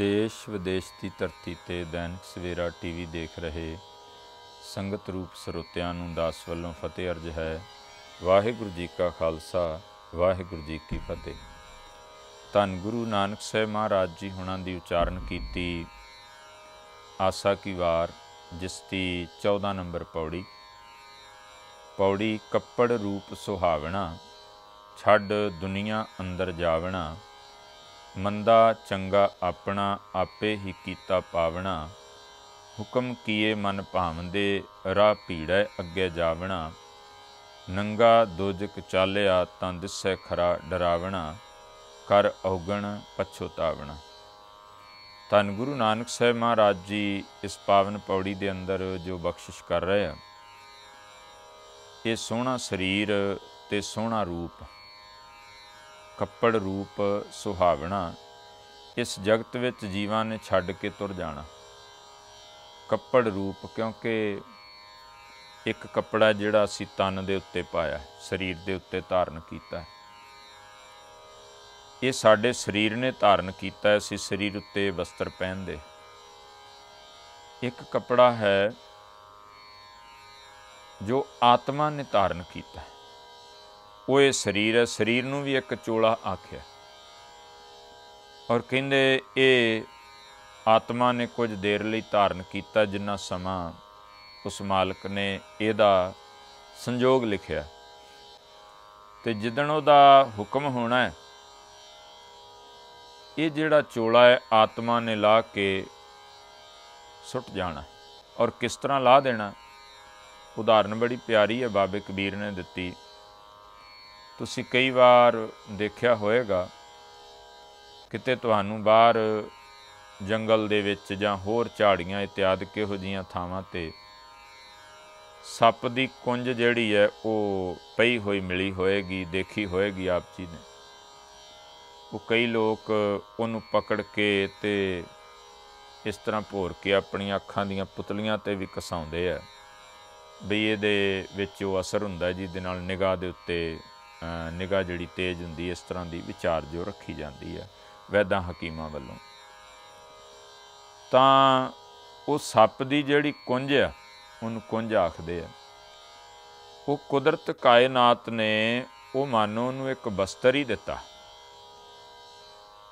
ਦੇਸ਼ ਵਿਦੇਸ਼ ਦੀ ਧਰਤੀ ਤੇ ਦੈਨਿਕ ਸਵੇਰਾ ਟੀਵੀ ਦੇਖ ਰਹੇ ਸੰਗਤ ਰੂਪ ਸਰੋਤਿਆਂ ਨੂੰ ਦਾਸ ਵੱਲੋਂ ਫਤਿਹ ਅਰਜ ਹੈ ਵਾਹਿਗੁਰੂ ਜੀ ਕਾ ਖਾਲਸਾ ਵਾਹਿਗੁਰੂ ਜੀ ਕੀ ਫਤਿਹ ਧੰਨ ਗੁਰੂ ਨਾਨਕ ਸਾਹਿਬ ਮਹਾਰਾਜ ਜੀ ਹੁਣਾਂ ਦੀ ਉਚਾਰਨ ਕੀਤੀ ਆਸਾ ਕੀ ਵਾਰ ਜਿਸ ਦੀ 14 ਨੰਬਰ ਪੌੜੀ ਪੌੜੀ ਕੱਪੜ ਰੂਪ ਸੁਹਾਵਣਾ ਛੱਡ ਦੁਨੀਆ ਅੰਦਰ ਜਾਵਣਾ ਮੰਦਾ ਚੰਗਾ ਆਪਣਾ ਆਪੇ ਹੀ ਕੀਤਾ ਪਾਵਣਾ ਹੁਕਮ ਕੀਏ ਮਨ ਭਾਵਦੇ ਰਾਹ ਪੀੜੈ ਅੱਗੇ ਜਾਵਣਾ ਨੰਗਾ ਦੁਜਕ ਚਾਲਿਆ ਤਾਂ ਦਿਸੈ ਖਰਾ ਡਰਾਵਣਾ ਕਰ ਔਗਣ ਪਛੋਤਾਵਣਾ ਤਨ ਗੁਰੂ ਨਾਨਕ ਸਾਹਿਬ ਮਹਾਰਾਜ ਜੀ ਇਸ ਪਾਵਨ ਪੌੜੀ ਦੇ ਅੰਦਰ ਜੋ ਬਖਸ਼ਿਸ਼ ਕਰ ਰਹੇ ਆ ਇਹ ਸੋਹਣਾ ਸਰੀਰ ਤੇ ਸੋਹਣਾ ਰੂਪ ਖੱਪੜ ਰੂਪ ਸੁਹਾਵਣਾ ਇਸ ਜਗਤ ਵਿੱਚ ਜੀਵਾਂ ਨੇ ਛੱਡ ਕੇ ਤੁਰ ਜਾਣਾ ਕੱਪੜ ਰੂਪ ਕਿਉਂਕਿ ਇੱਕ ਕੱਪੜਾ ਜਿਹੜਾ ਅਸੀਂ ਤਨ ਦੇ ਉੱਤੇ ਪਾਇਆ ਸਰੀਰ ਦੇ ਉੱਤੇ ਧਾਰਨ ਕੀਤਾ ਇਹ ਸਾਡੇ ਸਰੀਰ ਨੇ ਧਾਰਨ ਕੀਤਾ ਅਸੀਂ ਸਰੀਰ ਉੱਤੇ ਵਸਤਰ ਪਹਿਨਦੇ ਇੱਕ ਕੱਪੜਾ ਹੈ ਜੋ ਆਤਮਾ ਨੇ ਧਾਰਨ ਕੀਤਾ ਹੈ ਉਹ ਇਹ ਸਰੀਰ ਹੈ ਸਰੀਰ ਨੂੰ ਵੀ ਇੱਕ ਚੋਲਾ ਆਖਿਆ ਔਰ ਕਹਿੰਦੇ ਇਹ ਆਤਮਾ ਨੇ ਕੁਝ ਦੇਰ ਲਈ ਧਾਰਨ ਕੀਤਾ ਜਿੰਨਾ ਸਮਾਂ ਉਸ ਮਾਲਕ ਨੇ ਇਹਦਾ ਸੰਜੋਗ ਲਿਖਿਆ ਤੇ ਜਿੱਦਣ ਉਹਦਾ ਹੁਕਮ ਹੋਣਾ ਹੈ ਇਹ ਜਿਹੜਾ ਚੋਲਾ ਹੈ ਆਤਮਾ ਨੇ ਲਾ ਕੇ ਸੁੱਟ ਜਾਣਾ ਔਰ ਕਿਸ ਤਰ੍ਹਾਂ ਲਾ ਦੇਣਾ ਉਦਾਹਰਨ ਬੜੀ ਪਿਆਰੀ ਹੈ ਬਾਬੇ ਕਬੀਰ ਨੇ ਦਿੱਤੀ ਤੁਸੀਂ ਕਈ ਵਾਰ ਦੇਖਿਆ ਹੋਵੇਗਾ ਕਿਤੇ ਤੁਹਾਨੂੰ ਬਾਹਰ ਜੰਗਲ ਦੇ ਵਿੱਚ ਜਾਂ ਹੋਰ ਝਾੜੀਆਂ ਇਤਿਆਦ ਕਿਹੋ ਜੀਆਂ ਥਾਵਾਂ ਤੇ ਸੱਪ ਦੀ ਕੁੰਜ ਜਿਹੜੀ ਹੈ ਉਹ ਪਈ ਹੋਈ ਮਿਲੀ ਹੋਏਗੀ ਦੇਖੀ ਹੋਏਗੀ ਆਪ ਜੀ ਨੇ ਉਹ ਕਈ ਲੋਕ ਉਹਨੂੰ ਪਕੜ ਕੇ ਤੇ ਇਸ ਤਰ੍ਹਾਂ ਭੋਰ ਕੇ ਆਪਣੀਆਂ ਅੱਖਾਂ ਦੀਆਂ ਪੁਤਲੀਆਂ ਤੇ ਵੀ ਕਸਾਉਂਦੇ ਆ ਵੀ ਇਹਦੇ ਵਿੱਚ ਉਹ ਅਸਰ ਹੁੰਦਾ ਜੀ ਦੇ ਨਾਲ ਨਿਗਾਹ ਦੇ ਉੱਤੇ ਨਿਗਾ ਜਿਹੜੀ ਤੇਜ਼ ਹੁੰਦੀ ਇਸ ਤਰ੍ਹਾਂ ਦੀ ਵਿਚਾਰ ਜੋ ਰੱਖੀ ਜਾਂਦੀ ਹੈ ਵੈਦਾਂ ਹਕੀਮਾਂ ਵੱਲੋਂ ਤਾਂ ਉਹ ਸੱਪ ਦੀ ਜਿਹੜੀ ਕੁੰਝ ਆ ਉਹਨੂੰ ਕੁੰਝ ਆਖਦੇ ਆ ਉਹ ਕੁਦਰਤ ਕਾਇਨਾਤ ਨੇ ਉਹ ਮਾਨੋ ਨੂੰ ਇੱਕ ਬਸਤਰ ਹੀ ਦਿੱਤਾ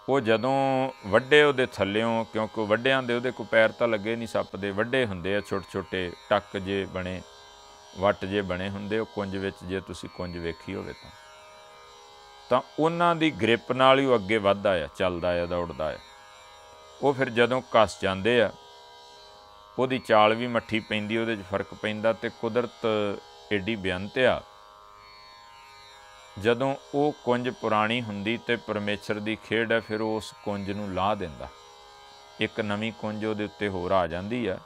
ਉਹ ਜਦੋਂ ਵੱਡੇ ਉਹਦੇ ਥੱਲਿਓਂ ਕਿਉਂਕਿ ਵੱਡਿਆਂ ਦੇ ਉਹਦੇ ਕੋ ਪੈਰ ਤਾਂ ਲੱਗੇ ਨਹੀਂ ਸੱਪ ਦੇ ਵੱਡੇ ਹੁੰਦੇ ਆ ਛੋਟੇ ਛੋਟੇ ਟੱਕ ਜੇ ਬਣੇ ਵੱਟ ਜੇ ਬਣੇ ਹੁੰਦੇ ਉਹ ਕੁੰਜ ਵਿੱਚ ਜੇ ਤੁਸੀਂ ਕੁੰਜ ਵੇਖੀ ਹੋਵੇ ਤਾਂ ਤਾਂ ਉਹਨਾਂ ਦੀ ਗ੍ਰਿਪ ਨਾਲ ਹੀ ਉਹ ਅੱਗੇ ਵੱਧਦਾ ਆ ਚੱਲਦਾ ਆ ਦੌੜਦਾ ਆ ਉਹ ਫਿਰ ਜਦੋਂ ਕੱਸ ਜਾਂਦੇ ਆ ਉਹਦੀ ਚਾਲ ਵੀ ਮੱਠੀ ਪੈਂਦੀ ਉਹਦੇ 'ਚ ਫਰਕ ਪੈਂਦਾ ਤੇ ਕੁਦਰਤ ਏਡੀ ਬਿਆਨਤ ਆ ਜਦੋਂ ਉਹ ਕੁੰਜ ਪੁਰਾਣੀ ਹੁੰਦੀ ਤੇ ਪਰਮੇਸ਼ਰ ਦੀ ਖੇਡ ਹੈ ਫਿਰ ਉਸ ਕੁੰਜ ਨੂੰ ਲਾ ਦਿੰਦਾ ਇੱਕ ਨਵੀਂ ਕੁੰਜ ਉਹਦੇ ਉੱਤੇ ਹੋਰ ਆ ਜਾਂਦੀ ਆ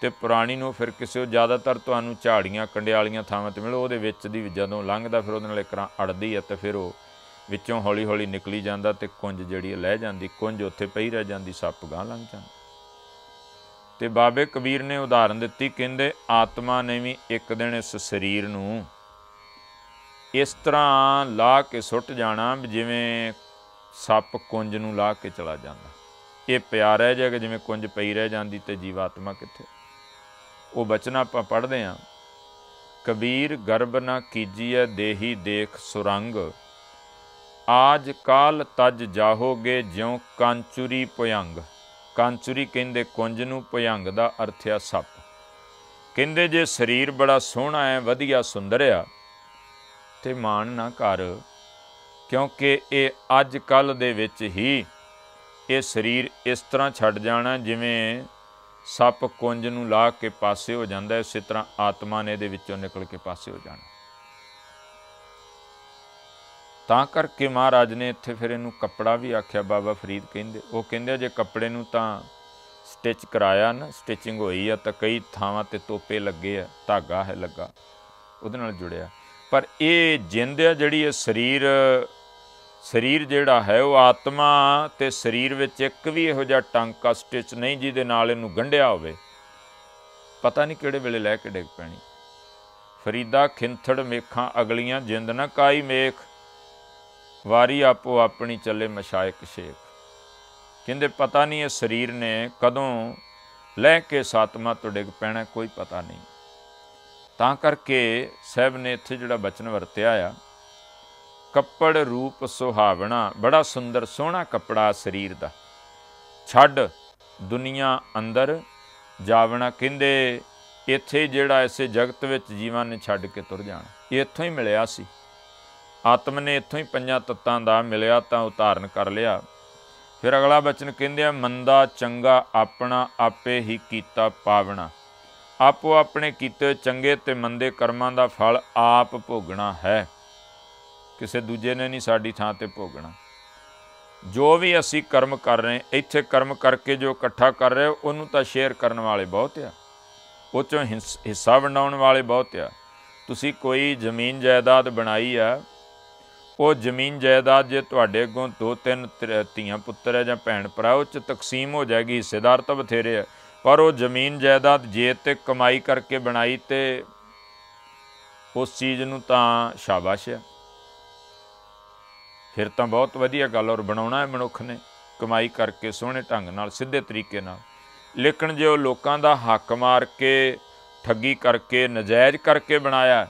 ਤੇ ਪੁਰਾਣੀ ਨੂੰ ਫਿਰ ਕਿਸੇ ਉਹ ਜ਼ਿਆਦਾਤਰ ਤੁਹਾਨੂੰ ਝਾੜੀਆਂ ਕੰਡਿਆਲੀਆਂ ਥਾਵਾਂ ਤੇ ਮਿਲੋ ਉਹਦੇ ਵਿੱਚ ਦੀ ਜਦੋਂ ਲੰਘਦਾ ਫਿਰ ਉਹਦੇ ਨਾਲ ਇਕਰਾਂ ਅੜਦੀ ਹੈ ਤੇ ਫਿਰ ਉਹ ਵਿੱਚੋਂ ਹੌਲੀ-ਹੌਲੀ ਨਿਕਲੀ ਜਾਂਦਾ ਤੇ ਕੁੰਜ ਜਿਹੜੀ ਲਹਿ ਜਾਂਦੀ ਕੁੰਜ ਉੱਥੇ ਪਈ ਰਹਿ ਜਾਂਦੀ ਸੱਪ ਗਾਂ ਲੰਘ ਜਾਂਦਾ ਤੇ ਬਾਬੇ ਕਬੀਰ ਨੇ ਉਦਾਹਰਨ ਦਿੱਤੀ ਕਹਿੰਦੇ ਆਤਮਾ ਨੇ ਵੀ ਇੱਕ ਦਿਨ ਇਸ ਸਰੀਰ ਨੂੰ ਇਸ ਤਰ੍ਹਾਂ ਲਾ ਕੇ ਸੁੱਟ ਜਾਣਾ ਜਿਵੇਂ ਸੱਪ ਕੁੰਜ ਨੂੰ ਲਾ ਕੇ ਚਲਾ ਜਾਂਦਾ ਇਹ ਪਿਆਰਾ ਹੈ ਜਿਵੇਂ ਕੁੰਜ ਪਈ ਰਹਿ ਜਾਂਦੀ ਤੇ ਜੀਵਾਤਮਾ ਕਿੱਥੇ ਉਹ ਬਚਨ ਆਪਾਂ ਪੜ੍ਹਦੇ ਆਂ ਕਬੀਰ ਗਰਬ ਨਾ ਕੀਜੀਐ ਦੇਹੀ ਦੇਖ ਸੁਰੰਗ ਆਜ ਕਾਲ ਤਜ ਜਾਹੋਗੇ ਜਿਉ ਕਾਂਚੂਰੀ ਭਯੰਗ ਕਾਂਚੂਰੀ ਕਹਿੰਦੇ ਕੁੰਜ ਨੂੰ ਭਯੰਗ ਦਾ ਅਰਥ ਆ ਸੱਪ ਕਹਿੰਦੇ ਜੇ ਸਰੀਰ ਬੜਾ ਸੋਹਣਾ ਹੈ ਵਧੀਆ ਸੁੰਦਰ ਆ ਤੇ ਮਾਣ ਨਾ ਕਰ ਕਿਉਂਕਿ ਇਹ ਅੱਜ ਕੱਲ ਦੇ ਵਿੱਚ ਹੀ ਇਹ ਸਰੀਰ ਇਸ ਤਰ੍ਹਾਂ ਛੱਡ ਜਾਣਾ ਜਿਵੇਂ ਸੱਪ ਕੁੰਜ ਨੂੰ ਲਾ ਕੇ ਪਾਸੇ ਹੋ ਜਾਂਦਾ ਇਸੇ ਤਰ੍ਹਾਂ ਆਤਮਾ ਨੇ ਇਹਦੇ ਵਿੱਚੋਂ ਨਿਕਲ ਕੇ ਪਾਸੇ ਹੋ ਜਾਣਾ ਤਾਂ ਕਰਕੇ ਮਹਾਰਾਜ ਨੇ ਇੱਥੇ ਫਿਰ ਇਹਨੂੰ ਕੱਪੜਾ ਵੀ ਆਖਿਆ ਬਾਬਾ ਫਰੀਦ ਕਹਿੰਦੇ ਉਹ ਕਹਿੰਦੇ ਜੇ ਕੱਪੜੇ ਨੂੰ ਤਾਂ ਸਟਿਚ ਕਰਾਇਆ ਨਾ ਸਟਿਚਿੰਗ ਹੋਈ ਆ ਤਾਂ ਕਈ ਥਾਵਾਂ ਤੇ ਤੋਪੇ ਲੱਗੇ ਆ ਧਾਗਾ ਹੈ ਲੱਗਾ ਉਹਦੇ ਨਾਲ ਜੁੜਿਆ ਪਰ ਇਹ ਜਿੰਦ ਜਿਹੜੀ ਇਹ ਸਰੀਰ ਸਰੀਰ ਜਿਹੜਾ ਹੈ ਉਹ ਆਤਮਾ ਤੇ ਸਰੀਰ ਵਿੱਚ ਇੱਕ ਵੀ ਇਹੋ ਜਿਹਾ ਟਾਂਕਾ ਸਟਿਚ ਨਹੀਂ ਜਿਹਦੇ ਨਾਲ ਇਹਨੂੰ ਗੰਢਿਆ ਹੋਵੇ ਪਤਾ ਨਹੀਂ ਕਿਹੜੇ ਵੇਲੇ ਲੈ ਕੇ ਡਿੱਗ ਪੈਣੀ ਫਰੀਦਾ ਖਿੰਥੜ ਮੇਖਾਂ ਅਗਲੀਆਂ ਜਿੰਦ ਨਾ ਕਾਈ ਮੇਖ ਵਾਰੀ ਆਪੋ ਆਪਣੀ ਚੱਲੇ ਮਸ਼ਾਇਕ ਸ਼ੇਖ ਕਹਿੰਦੇ ਪਤਾ ਨਹੀਂ ਇਹ ਸਰੀਰ ਨੇ ਕਦੋਂ ਲੈ ਕੇ ਸਾਤਮਾ ਤੋਂ ਡਿੱਗ ਪੈਣਾ ਕੋਈ ਪਤਾ ਨਹੀਂ ਤਾਂ ਕਰਕੇ ਸਹਿਬ ਨੇ ਇੱਥੇ ਜਿਹੜਾ ਬਚਨ ਵਰਤਿਆ ਆ ਕੱਪੜ ਰੂਪ ਸੁਹਾਵਣਾ ਬੜਾ ਸੁੰਦਰ ਸੋਹਣਾ ਕੱਪੜਾ ਸਰੀਰ ਦਾ ਛੱਡ ਦੁਨੀਆ ਅੰਦਰ ਜਾਵਣਾ ਕਹਿੰਦੇ ਇੱਥੇ ਜਿਹੜਾ ਇਸੇ ਜਗਤ ਵਿੱਚ ਜੀਵਾਂ ਨੇ ਛੱਡ ਕੇ ਤੁਰ ਜਾਣਾ ਇੱਥੋਂ ਹੀ ਮਿਲਿਆ ਸੀ ਆਤਮ ਨੇ ਇੱਥੋਂ ਹੀ ਪੰਜਾਂ ਤੱਤਾਂ ਦਾ ਮਿਲਿਆ ਤਾਂ ਉਤਾਰਨ ਕਰ ਲਿਆ ਫਿਰ ਅਗਲਾ ਬਚਨ ਕਹਿੰਦੇ ਆ ਮੰਦਾ ਚੰਗਾ ਆਪਣਾ ਆਪੇ ਹੀ ਕੀਤਾ ਪਾਵਣਾ ਆਪੋ ਆਪਣੇ ਕੀਤੇ ਚੰਗੇ ਤੇ ਮੰਦੇ ਕਰਮਾਂ ਦਾ ਫਲ ਆਪ ਭੋਗਣਾ ਹੈ ਕਿਸੇ ਦੂਜੇ ਨੇ ਨਹੀਂ ਸਾਡੀ ਥਾਂ ਤੇ ਭੋਗਣਾ ਜੋ ਵੀ ਅਸੀਂ ਕਰਮ ਕਰ ਰਹੇ ਇੱਥੇ ਕਰਮ ਕਰਕੇ ਜੋ ਇਕੱਠਾ ਕਰ ਰਹੇ ਉਹਨੂੰ ਤਾਂ ਸ਼ੇਅਰ ਕਰਨ ਵਾਲੇ ਬਹੁਤ ਆ ਉਹ ਚੋਂ ਹਿੱਸਾ ਵੰਡਾਉਣ ਵਾਲੇ ਬਹੁਤ ਆ ਤੁਸੀਂ ਕੋਈ ਜ਼ਮੀਨ ਜਾਇਦਾਦ ਬਣਾਈ ਆ ਉਹ ਜ਼ਮੀਨ ਜਾਇਦਾਦ ਜੇ ਤੁਹਾਡੇ ਅੱਗੋਂ ਦੋ ਤਿੰਨ ਧੀਆਂ ਪੁੱਤਰ ਆ ਜਾਂ ਭੈਣ ਭਰਾ ਉਹ ਚ ਤਕਸੀਮ ਹੋ ਜਾਏਗੀ ਹਿੱਸੇਦਾਰ ਤਾਂ ਬਥੇਰੇ ਆ ਪਰ ਉਹ ਜ਼ਮੀਨ ਜਾਇਦਾਦ ਜੇ ਤੇ ਕਮਾਈ ਕਰਕੇ ਬਣਾਈ ਤੇ ਉਸ ਚੀਜ਼ ਨੂੰ ਤਾਂ ਸ਼ਾਬਾਸ਼ ਹੈ ਫਿਰ ਤਾਂ ਬਹੁਤ ਵਧੀਆ ਗੱਲ ਔਰ ਬਣਾਉਣਾ ਹੈ ਮਨੁੱਖ ਨੇ ਕਮਾਈ ਕਰਕੇ ਸੋਹਣੇ ਢੰਗ ਨਾਲ ਸਿੱਧੇ ਤਰੀਕੇ ਨਾਲ ਲੇਕਿਨ ਜੇ ਉਹ ਲੋਕਾਂ ਦਾ ਹੱਕ ਮਾਰ ਕੇ ਠੱਗੀ ਕਰਕੇ ਨਜਾਇਜ਼ ਕਰਕੇ ਬਣਾਇਆ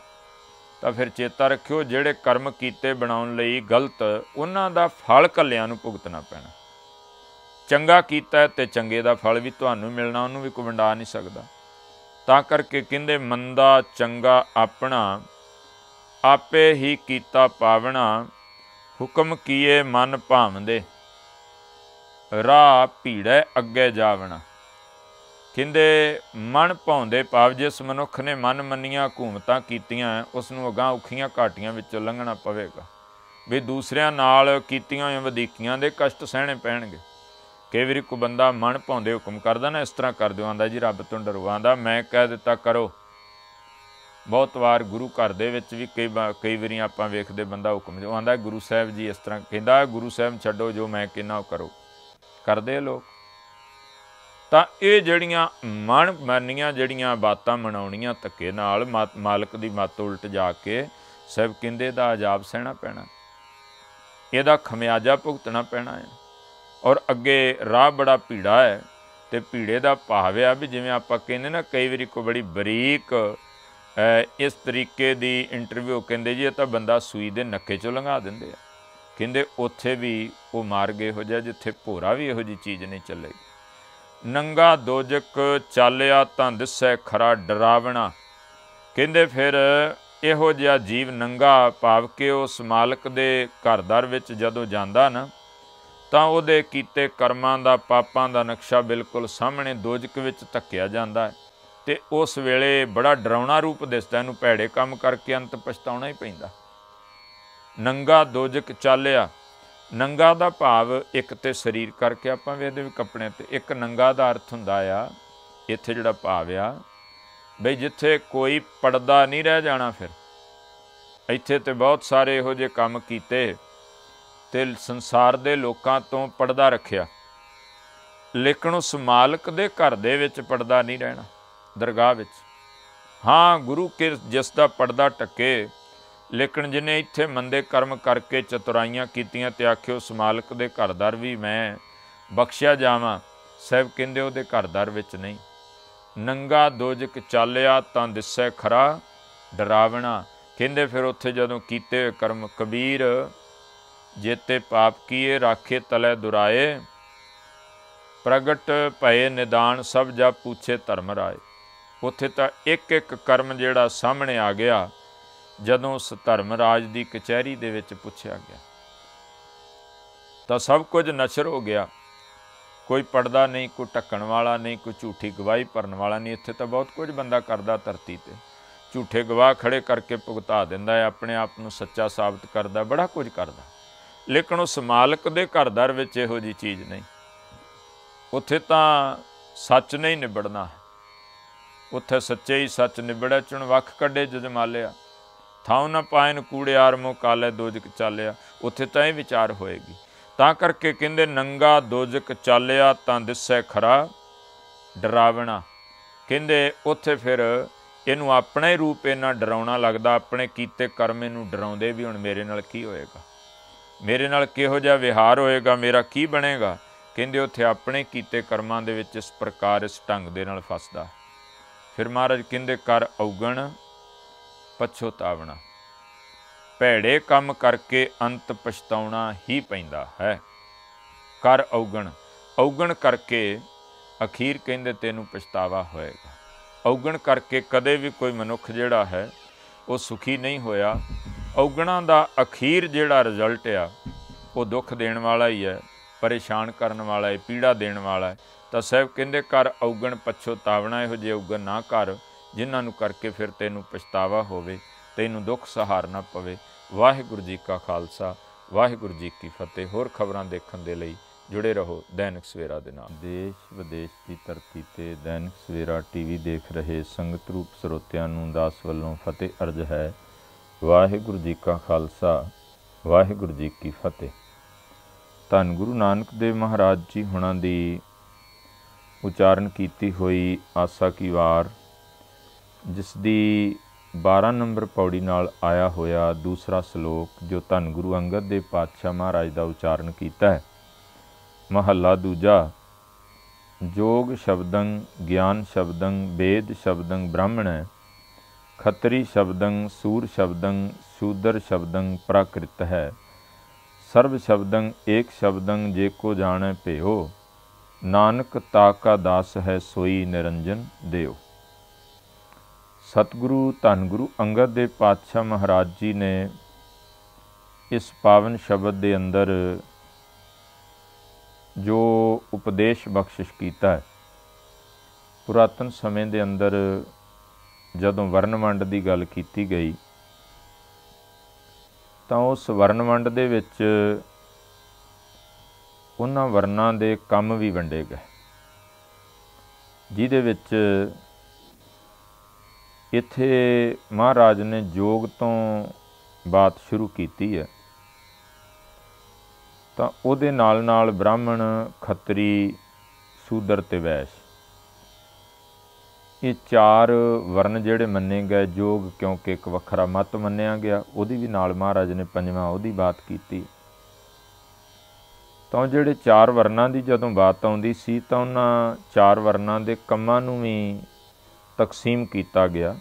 ਤਾਂ ਫਿਰ ਚੇਤਾ ਰੱਖਿਓ ਜਿਹੜੇ ਕਰਮ ਕੀਤੇ ਬਣਾਉਣ ਲਈ ਗਲਤ ਉਹਨਾਂ ਦਾ ਫਲ ਕੱਲਿਆਂ ਨੂੰ ਭੁਗਤਣਾ ਪੈਣਾ ਚੰਗਾ ਕੀਤਾ ਤੇ ਚੰਗੇ ਦਾ ਫਲ ਵੀ ਤੁਹਾਨੂੰ ਮਿਲਣਾ ਉਹਨੂੰ ਵੀ ਕੋਈ ਵੰਡਾ ਨਹੀਂ ਸਕਦਾ ਤਾਂ ਕਰਕੇ ਕਹਿੰਦੇ ਮੰਦਾ ਚੰਗਾ ਆਪਣਾ ਆਪੇ ਹੀ ਕੀਤਾ ਪਾਵਣਾ ਹੁਕਮ ਕੀਏ ਮਨ ਭਾਵਦੇ ਰਾ ਭੀੜੇ ਅੱਗੇ ਜਾਵਣਾ ਕਿੰਦੇ ਮਨ ਭਾਉਂਦੇ ਪਾਪ ਜਿਸ ਮਨੁੱਖ ਨੇ ਮਨ ਮੰਨੀਆਂ ਹਕੂਮਤਾਂ ਕੀਤੀਆਂ ਉਸ ਨੂੰ ਅਗਾ ਔਖੀਆਂ ਘਾਟੀਆਂ ਵਿੱਚੋਂ ਲੰਘਣਾ ਪਵੇਗਾ ਵੀ ਦੂਸਰਿਆਂ ਨਾਲ ਕੀਤੀਆਂ ਹੋਈਆਂ ਵਧੀਕੀਆਂ ਦੇ ਕਸ਼ਟ ਸਹਿਣੇ ਪੈਣਗੇ ਕਈ ਵਾਰੀ ਕੋ ਬੰਦਾ ਮਨ ਭਾਉਂਦੇ ਹੁਕਮ ਕਰਦਾ ਨਾ ਇਸ ਤਰ੍ਹਾਂ ਕਰ ਦਿਵਾਂਦਾ ਜੀ ਰੱਬ ਤੋਂ ਡਰਵਾਂਦਾ ਮੈਂ ਕਹਿ ਦਿੱਤਾ ਕਰੋ ਬਹੁਤ ਵਾਰ ਗੁਰੂ ਘਰ ਦੇ ਵਿੱਚ ਵੀ ਕਈ ਕਈ ਵਾਰੀ ਆਪਾਂ ਵੇਖਦੇ ਬੰਦਾ ਹੁਕਮ ਜੋ ਆਂਦਾ ਗੁਰੂ ਸਾਹਿਬ ਜੀ ਇਸ ਤਰ੍ਹਾਂ ਕਹਿੰਦਾ ਗੁਰੂ ਸਾਹਿਬ ਛੱਡੋ ਜੋ ਮੈਂ ਕਿੰਨਾ ਕਰੋ ਕਰਦੇ ਲੋਕ ਤਾਂ ਇਹ ਜਿਹੜੀਆਂ ਮਨ ਮੰਨੀਆਂ ਜਿਹੜੀਆਂ ਬਾਤਾਂ ਮਨਾਉਣੀਆਂ ਤੱਕੇ ਨਾਲ ਮਾਲਕ ਦੀ ਮੱਤ ਉਲਟ ਜਾ ਕੇ ਸਭ ਕਹਿੰਦੇ ਦਾ ਅਜਾਬ ਸਹਿਣਾ ਪੈਣਾ ਇਹਦਾ ਖਮਿਆਜਾ ਭੁਗਤਣਾ ਪੈਣਾ ਹੈ ਔਰ ਅੱਗੇ ਰਾਹ ਬੜਾ ਭੀੜਾ ਹੈ ਤੇ ਭੀੜੇ ਦਾ ਭਾਵ ਵੀ ਜਿਵੇਂ ਆਪਾਂ ਕਹਿੰਦੇ ਨਾ ਕਈ ਵਾਰੀ ਕੋ ਬੜੀ ਬਰੀਕ ਇਸ ਤਰੀਕੇ ਦੀ ਇੰਟਰਵਿਊ ਕਹਿੰਦੇ ਜੀ ਇਹ ਤਾਂ ਬੰਦਾ ਸੂਈ ਦੇ ਨੱਕੇ ਚੋਂ ਲੰਘਾ ਦਿੰਦੇ ਆ ਕਹਿੰਦੇ ਉੱਥੇ ਵੀ ਉਹ ਮਾਰ ਗਏ ਹੋ ਜਾ ਜਿੱਥੇ ਭੋਰਾ ਵੀ ਇਹੋ ਜੀ ਚੀਜ਼ ਨਹੀਂ ਚੱਲੇਗੀ ਨੰਗਾ ਦੋਜਕ ਚਾਲਿਆ ਤਾਂ ਦਿਸੈ ਖਰਾ ਡਰਾਵਣਾ ਕਹਿੰਦੇ ਫਿਰ ਇਹੋ ਜਿਹਾ ਜੀਵ ਨੰਗਾ ਭਾਵ ਕੇ ਉਸ ਮਾਲਕ ਦੇ ਘਰ-ਦਰ ਵਿੱਚ ਜਦੋਂ ਜਾਂਦਾ ਨਾ ਤਾਂ ਉਹਦੇ ਕੀਤੇ ਕਰਮਾਂ ਦਾ ਪਾਪਾਂ ਦਾ ਨਕਸ਼ਾ ਬਿਲਕੁਲ ਸਾਹਮਣੇ ਦੋਜਕ ਵਿੱਚ ਧੱਕਿਆ ਜਾਂਦਾ ਹੈ ਤੇ ਉਸ ਵੇਲੇ ਬੜਾ ਡਰਾਉਣਾ ਰੂਪ ਦਿਸਦਾ ਇਹਨੂੰ ਭੈੜੇ ਕੰਮ ਕਰਕੇ ਅੰਤ ਪਛਤਾਉਣਾ ਹੀ ਪੈਂਦਾ ਨੰਗਾ ਦੋਜਕ ਚਾਲਿਆ ਨੰਗਾ ਦਾ ਭਾਵ ਇੱਕ ਤੇ ਸਰੀਰ ਕਰਕੇ ਆਪਾਂ ਵੀ ਇਹਦੇ ਵੀ ਕੱਪੜੇ ਤੇ ਇੱਕ ਨੰਗਾ ਦਾ ਅਰਥ ਹੁੰਦਾ ਆ ਇੱਥੇ ਜਿਹੜਾ ਭਾਵ ਆ ਬਈ ਜਿੱਥੇ ਕੋਈ ਪਰਦਾ ਨਹੀਂ ਰਹਿ ਜਾਣਾ ਫਿਰ ਇੱਥੇ ਤੇ ਬਹੁਤ ਸਾਰੇ ਇਹੋ ਜਿਹੇ ਕੰਮ ਕੀਤੇ ਤੇ ਸੰਸਾਰ ਦੇ ਲੋਕਾਂ ਤੋਂ ਪਰਦਾ ਰੱਖਿਆ ਲੇਕਿਨ ਉਸ ਮਾਲਕ ਦੇ ਘਰ ਦੇ ਵਿੱਚ ਪਰਦਾ ਨਹੀਂ ਰਹਿਣਾ ਦਰਗਾਹ ਵਿੱਚ ਹਾਂ ਗੁਰੂ ਕੇ ਜਿਸ ਦਾ ਪਰਦਾ ਟੱਕੇ ਲੇਕਿਨ ਜਿਨੇ ਇੱਥੇ ਮੰਦੇ ਕਰਮ ਕਰਕੇ ਚਤੁਰਾਈਆਂ ਕੀਤੀਆਂ ਤੇ ਆਖਿਓ ਉਸ ਮਾਲਕ ਦੇ ਘਰਦਾਰ ਵੀ ਮੈਂ ਬਖਸ਼ਿਆ ਜਾਵਾਂ ਸਹਿਬ ਕਹਿੰਦੇ ਉਹਦੇ ਘਰਦਾਰ ਵਿੱਚ ਨਹੀਂ ਨੰਗਾ ਦੋਜਕ ਚਾਲਿਆ ਤਾਂ ਦਿਸੈ ਖਰਾ ਡਰਾਵਣਾ ਕਹਿੰਦੇ ਫਿਰ ਉੱਥੇ ਜਦੋਂ ਕੀਤੇ ਕਰਮ ਕਬੀਰ ਜੇਤੇ ਪਾਪ ਕੀਏ ਰਾਖੇ ਤਲੇ ਦੁਰਾਏ ਪ੍ਰਗਟ ਭਏ ਨਿਦਾਨ ਸਭ ਜਾ ਪੁੱਛੇ ਧਰਮ ਰਾਏ ਉੱਥੇ ਤਾਂ ਇੱਕ ਇੱਕ ਕਰਮ ਜਿਹੜਾ ਸਾਹਮਣੇ ਆ ਗਿਆ ਜਦੋਂ ਉਸ ਧਰਮ ਰਾਜ ਦੀ ਕਚਹਿਰੀ ਦੇ ਵਿੱਚ ਪੁੱਛਿਆ ਗਿਆ ਤਾਂ ਸਭ ਕੁਝ ਨਸ਼ਰ ਹੋ ਗਿਆ ਕੋਈ ਪਰਦਾ ਨਹੀਂ ਕੋਈ ਟੱਕਣ ਵਾਲਾ ਨਹੀਂ ਕੋਈ ਝੂਠੀ ਗਵਾਹੀ ਭਰਨ ਵਾਲਾ ਨਹੀਂ ਇੱਥੇ ਤਾਂ ਬਹੁਤ ਕੁਝ ਬੰਦਾ ਕਰਦਾ ਧਰਤੀ ਤੇ ਝੂਠੇ ਗਵਾਹ ਖੜੇ ਕਰਕੇ ਭੁਗਤਾ ਦਿੰਦਾ ਹੈ ਆਪਣੇ ਆਪ ਨੂੰ ਸੱਚਾ ਸਾਬਤ ਕਰਦਾ ਬੜਾ ਕੁਝ ਕਰਦਾ ਲੇਕਿਨ ਉਸ ਮਾਲਕ ਦੇ ਘਰ ਦਰ ਵਿੱਚ ਇਹੋ ਜੀ ਚੀਜ਼ ਨਹੀਂ ਉੱਥੇ ਤਾਂ ਸੱਚ ਨਹੀਂ ਨਿਬੜਨਾ ਉੱਥੇ ਸੱਚੇ ਹੀ ਸੱਚ ਨਿਬੜੈ ਚੁਣ ਵੱਖ ਕੱਢੇ ਜਜਮਾਲਿਆ ਥਾਉ ਨਾ ਪਾਇਨ ਕੂੜਿਆਰ ਮੋ ਕਾਲੇ ਦੋਜਕ ਚਾਲਿਆ ਉੱਥੇ ਤਾਂ ਇਹ ਵਿਚਾਰ ਹੋਏਗੀ ਤਾਂ ਕਰਕੇ ਕਹਿੰਦੇ ਨੰਗਾ ਦੋਜਕ ਚਾਲਿਆ ਤਾਂ ਦਿਸੈ ਖਰਾ ਡਰਾਵਣਾ ਕਹਿੰਦੇ ਉੱਥੇ ਫਿਰ ਇਹਨੂੰ ਆਪਣਾ ਹੀ ਰੂਪ ਇਹਨਾਂ ਡਰਾਉਣਾ ਲੱਗਦਾ ਆਪਣੇ ਕੀਤੇ ਕਰਮ ਇਹਨੂੰ ਡਰਾਉਂਦੇ ਵੀ ਹੁਣ ਮੇਰੇ ਨਾਲ ਕੀ ਹੋਏਗਾ ਮੇਰੇ ਨਾਲ ਕਿਹੋ ਜਿਹਾ ਵਿਹਾਰ ਹੋਏਗਾ ਮੇਰਾ ਕੀ ਬਣੇਗਾ ਕਹਿੰਦੇ ਉੱਥੇ ਆਪਣੇ ਕੀਤੇ ਕਰਮਾਂ ਦੇ ਵਿੱਚ ਇਸ ਪ੍ਰਕਾਰ ਇਸ ਢੰਗ ਦੇ ਨਾਲ ਫਸਦਾ ਫਿਰ ਮਹਾਰਾਜ ਕਹਿੰਦੇ ਕਰ ਔਗਣ ਪਛੋਤਾਵਣਾ ਭੈੜੇ ਕੰਮ ਕਰਕੇ ਅੰਤ ਪਛਤਾਉਣਾ ਹੀ ਪੈਂਦਾ ਹੈ ਕਰ ਔਗਣ ਔਗਣ ਕਰਕੇ ਅਖੀਰ ਕਹਿੰਦੇ ਤੈਨੂੰ ਪਛਤਾਵਾ ਹੋਏਗਾ ਔਗਣ ਕਰਕੇ ਕਦੇ ਵੀ ਕੋਈ ਮਨੁੱਖ ਜਿਹੜਾ ਹੈ ਉਹ ਸੁਖੀ ਨਹੀਂ ਹੋਇਆ ਔਗਣਾਂ ਦਾ ਅਖੀਰ ਜਿਹੜਾ ਰਿਜ਼ਲਟ ਆ ਉਹ ਦੁੱਖ ਦੇਣ ਵਾਲਾ ਹੀ ਹੈ ਪਰੇਸ਼ਾਨ ਕਰਨ ਵਾਲਾ ਹੈ ਪੀੜਾ ਦੇਣ ਵਾਲਾ ਹੈ ਤਾਂ ਸਾਹਿਬ ਕਹਿੰਦੇ ਕਰ ਔਗਣ ਪਛੋ ਤਾਵਣਾ ਇਹੋ ਜੇ ਔਗਣ ਨਾ ਕਰ ਜਿਨ੍ਹਾਂ ਨੂੰ ਕਰਕੇ ਫਿਰ ਤੈਨੂੰ ਪਛਤਾਵਾ ਹੋਵੇ ਤੈਨੂੰ ਦੁੱਖ ਸਹਾਰਨਾ ਪਵੇ ਵਾਹਿਗੁਰੂ ਜੀ ਕਾ ਖਾਲਸਾ ਵਾਹਿਗੁਰੂ ਜੀ ਕੀ ਫਤਿਹ ਹੋਰ ਖਬਰਾਂ ਦੇਖਣ ਦੇ ਲਈ ਜੁੜੇ ਰਹੋ ਦੈਨਿਕ ਸਵੇਰਾ ਦੇ ਨਾਲ ਦੇਸ਼ ਵਿਦੇਸ਼ ਦੀ ਧਰਤੀ ਤੇ ਦੈਨਿਕ ਸਵੇਰਾ ਟੀਵੀ ਦੇਖ ਰਹੇ ਸੰਗਤ ਰੂਪ ਸਰੋਤਿਆਂ ਨੂੰ ਦਾਸ ਵੱਲੋਂ ਫਤਿਹ ਅਰਜ ਹੈ ਵਾਹਿਗੁਰੂ ਜੀ ਕਾ ਖਾਲਸਾ ਵਾਹਿਗੁਰੂ ਜੀ ਕੀ ਫਤਿਹ ਧੰਨ ਗੁਰੂ ਨਾਨਕ ਦੇਵ ਮਹਾਰਾਜ ਜੀ ਹੁਣਾਂ ਦੀ ਉਚਾਰਨ ਕੀਤੀ ਹੋਈ ਆਸਾ ਕੀ ਵਾਰ ਜਿਸ ਦੀ 12 ਨੰਬਰ ਪੌੜੀ ਨਾਲ ਆਇਆ ਹੋਇਆ ਦੂਸਰਾ ਸ਼ਲੋਕ ਜੋ ਧੰਨ ਗੁਰੂ ਅੰਗਦ ਦੇ ਪਾਤਸ਼ਾਹ ਮਹਾਰਾਜ ਦਾ ਉਚਾਰਨ ਕੀਤਾ ਹੈ ਮਹੱਲਾ ਦੂਜਾ ਜੋਗ ਸ਼ਬਦੰ ਗਿਆਨ ਸ਼ਬਦੰ ਵੇਦ ਸ਼ਬਦੰ ਬ੍ਰਾਹਮਣ ਖੱਤਰੀ ਸ਼ਬਦੰ ਸੂਰ ਸ਼ਬਦੰ ਸ਼ੂਦਰ ਸ਼ਬਦੰ ਪ੍ਰਾਕ੍ਰਿਤ ਹੈ ਸਰਵ ਸ਼ਬਦੰ ਏਕ ਸ਼ਬਦੰ ਜੇ ਕੋ ਜਾਣੈ ਭਿਓ ਨਾਨਕ ਤਾ ਕਾ ਦਾਸ ਹੈ ਸੋਈ ਨਿਰੰਜਨ ਦਿਓ ਸਤਿਗੁਰੂ ਧੰਨ ਗੁਰੂ ਅੰਗਦ ਦੇਵ ਪਾਤਸ਼ਾਹ ਮਹਾਰਾਜ ਜੀ ਨੇ ਇਸ ਪਾਵਨ ਸ਼ਬਦ ਦੇ ਅੰਦਰ ਜੋ ਉਪਦੇਸ਼ ਬਖਸ਼ਿਸ਼ ਕੀਤਾ ਹੈ ਪੁਰਾਤਨ ਸਮੇਂ ਦੇ ਅੰਦਰ ਜਦੋਂ ਵਰਣਮੰਡ ਦੀ ਗੱਲ ਕੀਤੀ ਗਈ ਤਾਂ ਉਸ ਵਰਣਮੰਡ ਦੇ ਵਿੱਚ ਉਹਨਾਂ ਵਰਨਾਂ ਦੇ ਕੰਮ ਵੀ ਵੰਡੇ ਗਏ ਜਿਹਦੇ ਵਿੱਚ ਇੱਥੇ ਮਹਾਰਾਜ ਨੇ ਜੋਗ ਤੋਂ ਬਾਤ ਸ਼ੁਰੂ ਕੀਤੀ ਹੈ ਤਾਂ ਉਹਦੇ ਨਾਲ ਨਾਲ ਬ੍ਰਾਹਮਣ ਖੱਤਰੀ ਸੂਦਰ ਤੇ ਵੈਸ਼ ਇਹ ਚਾਰ ਵਰਨ ਜਿਹੜੇ ਮੰਨੇ ਗਏ ਜੋਗ ਕਿਉਂਕਿ ਇੱਕ ਵੱਖਰਾ ਮਤ ਮੰਨਿਆ ਗਿਆ ਉਹਦੀ ਵੀ ਨਾਲ ਮਹਾਰਾਜ ਨੇ ਪੰਜਵਾਂ ਉਹਦੀ ਬਾਤ ਕੀਤੀ ਤਾਂ ਜਿਹੜੇ ਚਾਰ ਵਰਨਾਂ ਦੀ ਜਦੋਂ ਬਾਤ ਆਉਂਦੀ ਸੀ ਤਾਂ ਉਹਨਾਂ ਚਾਰ ਵਰਨਾਂ ਦੇ ਕੰਮਾਂ ਨੂੰ ਵੀ ਤਕਸੀਮ ਕੀਤਾ ਗਿਆ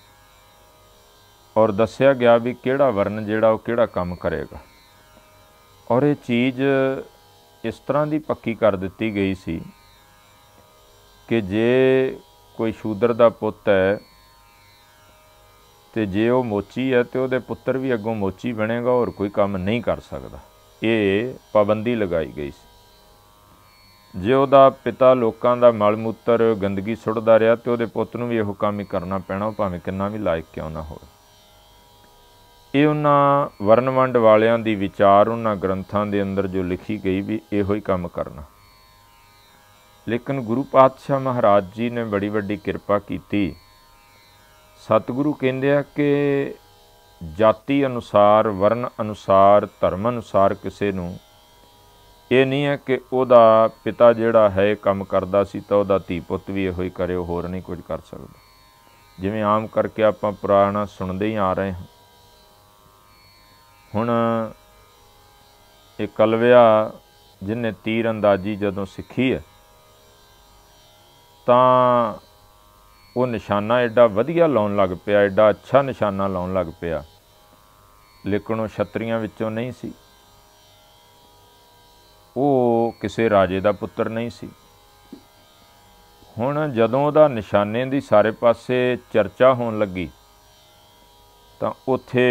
ਔਰ ਦੱਸਿਆ ਗਿਆ ਵੀ ਕਿਹੜਾ ਵਰਨ ਜਿਹੜਾ ਉਹ ਕਿਹੜਾ ਕੰਮ ਕਰੇਗਾ ਔਰ ਇਹ ਚੀਜ਼ ਇਸ ਤਰ੍ਹਾਂ ਦੀ ਪੱਕੀ ਕਰ ਦਿੱਤੀ ਗਈ ਸੀ ਕਿ ਜੇ ਕੋਈ ਸ਼ੂਦਰ ਦਾ ਪੁੱਤ ਹੈ ਤੇ ਜੇ ਉਹ ਮੋਚੀ ਹੈ ਤੇ ਉਹਦੇ ਪੁੱਤਰ ਵੀ ਅੱਗੋਂ ਮੋਚੀ ਬਣੇਗਾ ਔਰ ਕੋਈ ਕੰਮ ਨਹੀਂ ਕਰ ਸਕਦਾ ਇਹ ਪਾਬੰਦੀ ਲਗਾਈ ਗਈ ਸੀ ਜੇ ਉਹਦਾ ਪਿਤਾ ਲੋਕਾਂ ਦਾ ਮਲ ਮੂਤਰ ਗੰਦਗੀ ਸੁੱਟਦਾ ਰਿਹਾ ਤੇ ਉਹਦੇ ਪੁੱਤ ਨੂੰ ਵੀ ਇਹੋ ਕੰਮ ਹੀ ਕਰਨਾ ਪੈਣਾ ਭਾਵੇਂ ਕਿੰਨਾ ਵੀ ਲਾਇਕ ਕਿਉਂ ਨਾ ਹੋਵੇ ਇਹ ਉਹਨਾਂ ਵਰਨਵੰਡ ਵਾਲਿਆਂ ਦੀ ਵਿਚਾਰ ਉਹਨਾਂ ਗ੍ਰੰਥਾਂ ਦੇ ਅੰਦਰ ਜੋ ਲਿਖੀ ਗਈ ਵੀ ਇਹੋ ਹੀ ਕੰਮ ਕਰਨਾ ਲੇਕਿਨ ਗੁਰੂ ਪਾਤਸ਼ਾਹ ਮਹਾਰਾਜ ਜੀ ਨੇ ਬੜੀ ਵੱਡੀ ਕਿਰਪਾ ਕੀਤੀ ਸਤਿਗੁਰੂ ਕਹਿੰਦੇ ਆ ਕਿ ਜਾਤੀ ਅਨੁਸਾਰ ਵਰਨ ਅਨੁਸਾਰ ਧਰਮ ਅਨੁਸਾਰ ਕਿਸੇ ਨੂੰ ਇਹ ਨਹੀਂ ਹੈ ਕਿ ਉਹਦਾ ਪਿਤਾ ਜਿਹੜਾ ਹੈ ਕੰਮ ਕਰਦਾ ਸੀ ਤਾਂ ਉਹਦਾ ਧੀ ਪੁੱਤ ਵੀ ਇਹੋ ਹੀ ਕਰੇ ਹੋਰ ਨਹੀਂ ਕੁਝ ਕਰ ਸਕਦਾ ਜਿਵੇਂ ਆਮ ਕਰਕੇ ਆਪਾਂ ਪੁਰਾਣਾ ਸੁਣਦੇ ਹੀ ਆ ਰਹੇ ਹਾਂ ਹੁਣ ਇਹ ਕਲਵਿਆ ਜਿਨੇ ਤੀਰ ਅੰਦਾਜ਼ੀ ਜਦੋਂ ਸਿੱਖੀ ਹੈ ਤਾਂ ਉਹ ਨਿਸ਼ਾਨਾ ਐਡਾ ਵਧੀਆ ਲਾਉਣ ਲੱਗ ਪਿਆ ਐਡਾ ਅੱਛਾ ਨਿਸ਼ਾਨਾ ਲਾਉਣ ਲੱਗ ਪਿਆ ਲੇਕਿਨ ਉਹ ਛਤਰੀਆਂ ਵਿੱਚੋਂ ਨਹੀਂ ਸੀ ਉਹ ਕਿਸੇ ਰਾਜੇ ਦਾ ਪੁੱਤਰ ਨਹੀਂ ਸੀ ਹੁਣ ਜਦੋਂ ਉਹਦਾ ਨਿਸ਼ਾਨੇ ਦੀ ਸਾਰੇ ਪਾਸੇ ਚਰਚਾ ਹੋਣ ਲੱਗੀ ਤਾਂ ਉੱਥੇ